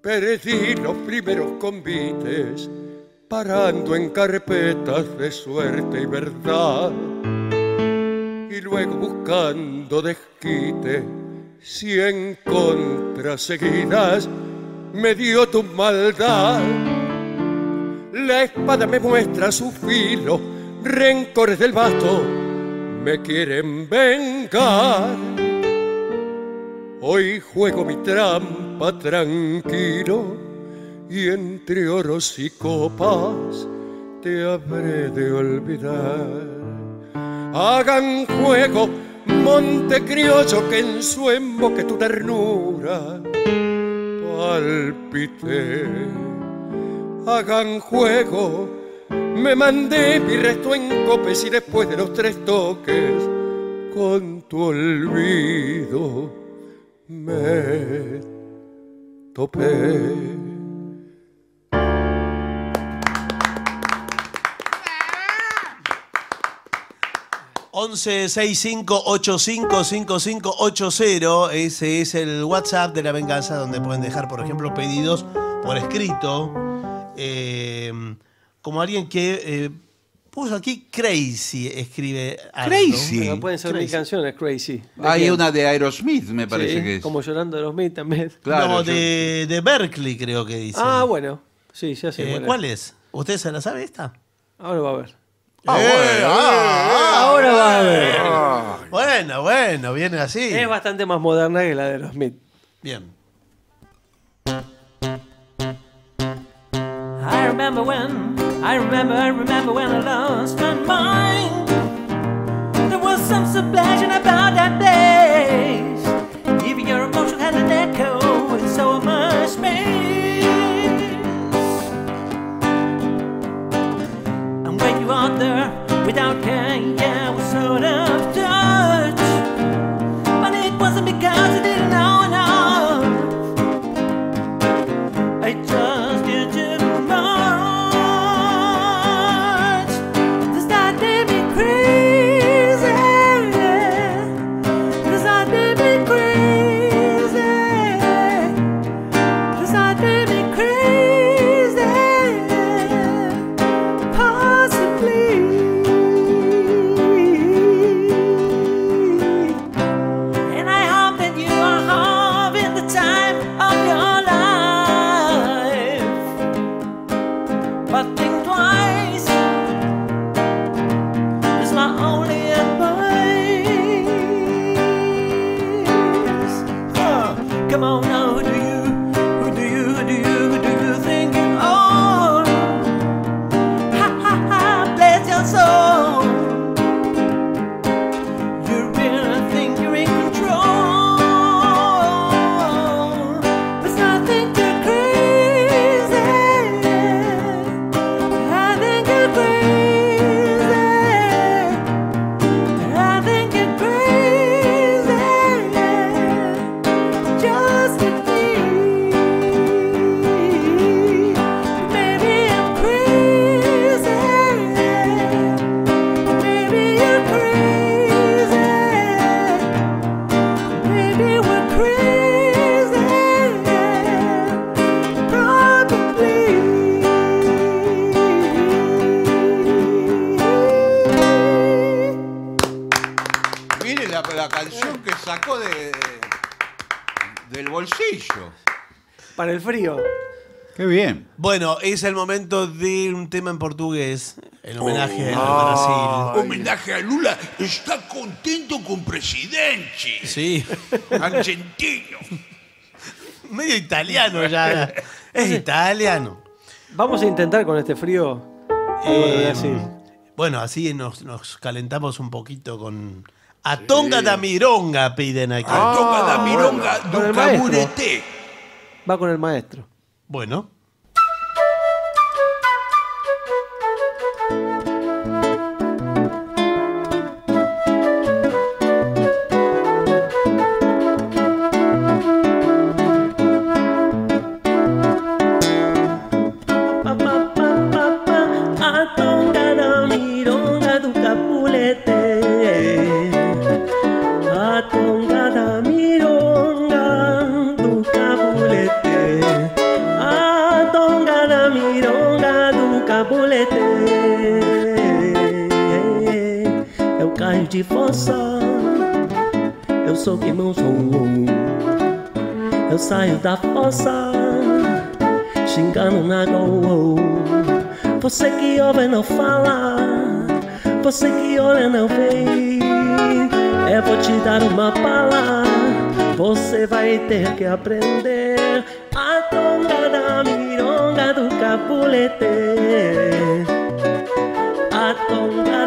Perdí los primeros convites, parando en carpetas de suerte y verdad. Y luego buscando desquite, cien contra seguidas me dio tu maldad. La espada me muestra su filo, rencores del vasto me quieren vengar. Hoy juego mi trampa tranquilo y entre oros y copas te habré de olvidar. Hagan juego, monte criollo, que en su emboque tu ternura palpité. Hagan juego, me mandé mi resto en copes y después de los tres toques con tu olvido me topé. ocho cero ese es el WhatsApp de la venganza donde pueden dejar, por ejemplo, pedidos por escrito. Eh, como alguien que eh, Puso aquí Crazy, escribe Crazy. pueden ser canciones, Crazy. Hay una de Aerosmith, me parece que es. como llorando *laughs* de los Smith también. Claro, de, Berkeley creo que dice. Ah, bueno. Sí, ya sé. Eh, ¿Cuál es? ¿Usted se la sabe esta? Ahora va a ver. Ah, eh, bueno, eh, ah, Ahora va a ver. Bueno, bueno, viene así. Es bastante más moderna que la de los Smith. Bien. I remember when I remember, I remember when I lost my mind. There was some subpassion about that place. Even your emotion had an echo and so much space. para el frío. Qué bien. Bueno, es el momento de un tema en portugués, el homenaje a oh. Brasil. Homenaje a Lula. Está contento con presidente. Sí. *laughs* Argentino. Medio italiano ya. Es italiano. Vamos a intentar con este frío. Eh, bueno, así nos, calentamos un poquito con, A Tonga da Mironga piden aquí. A Tonga da ah, Mironga va con el maestro. Bueno, Você que ouve não fala, você que olha não vê. Eu é, vou te dar uma bala, você vai ter que aprender a tonga da mironga do capulete, A tonga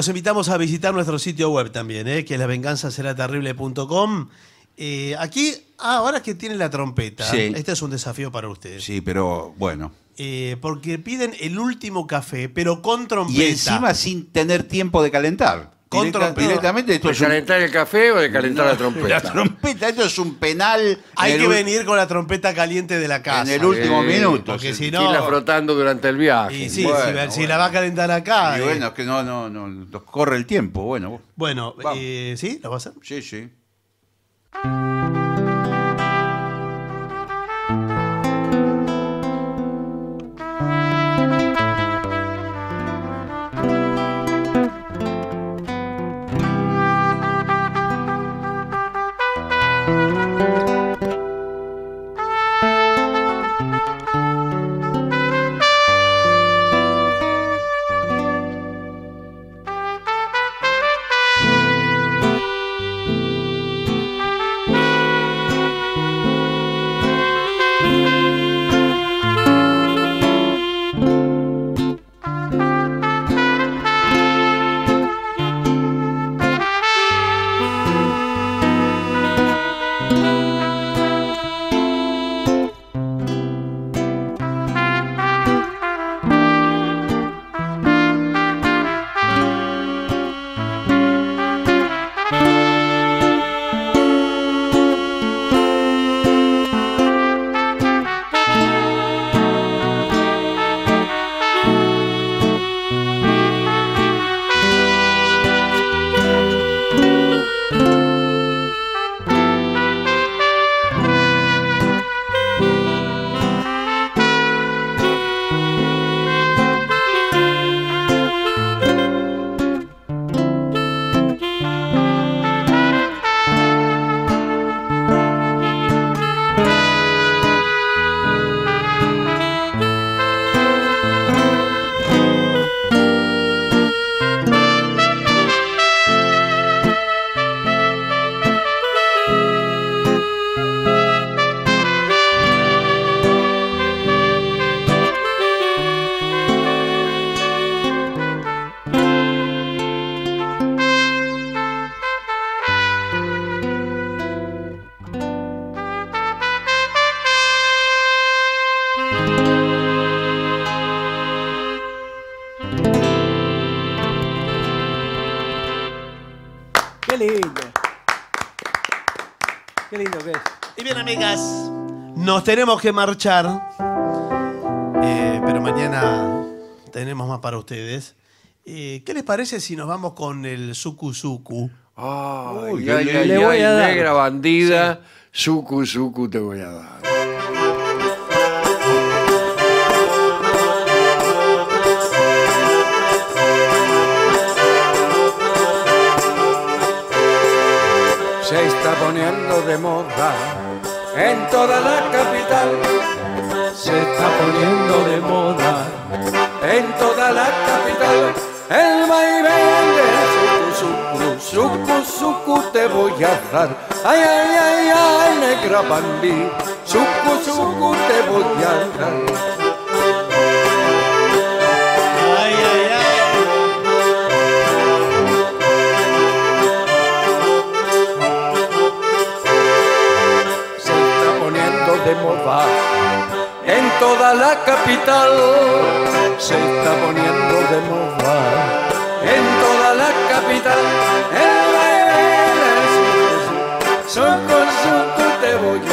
los invitamos a visitar nuestro sitio web también, eh, que es lavenganzaseraterrible.com. Eh, aquí, ah, ahora es que tienen la trompeta. Este es un desafío para ustedes. Sí, pero bueno. Eh, porque piden el último café, pero con trompeta. Y encima sin tener tiempo de calentar. Contra directamente ¿De calentar el café o de calentar la trompeta? la trompeta, esto es un penal. Hay que venir con la trompeta caliente de la casa. En el último minuto. Porque si no. Irla frotando durante el viaje. Y sí, si, la- va a calentar acá. Y eh. bueno, es que no, no, no, corre el tiempo. Bueno, Bueno. eh, ¿sí? ¿Lo vas a hacer? sí, sí. Nos tenemos que marchar. Eh, pero mañana tenemos más para ustedes. Eh, ¿Qué les parece si nos vamos con el Suku Suku? la negra bandida, sí. te voy a dar. Se está poniendo de moda en toda la capital se está poniendo de moda, en toda la capital el vaivén de sucu, sucu, sucu, te voy a dar, ay, ay, ay, ay, negra bandí, sucu, sucu, te voy a dar. toda la capital se está poniendo de moda. En toda la capital, en la Son con su te voy a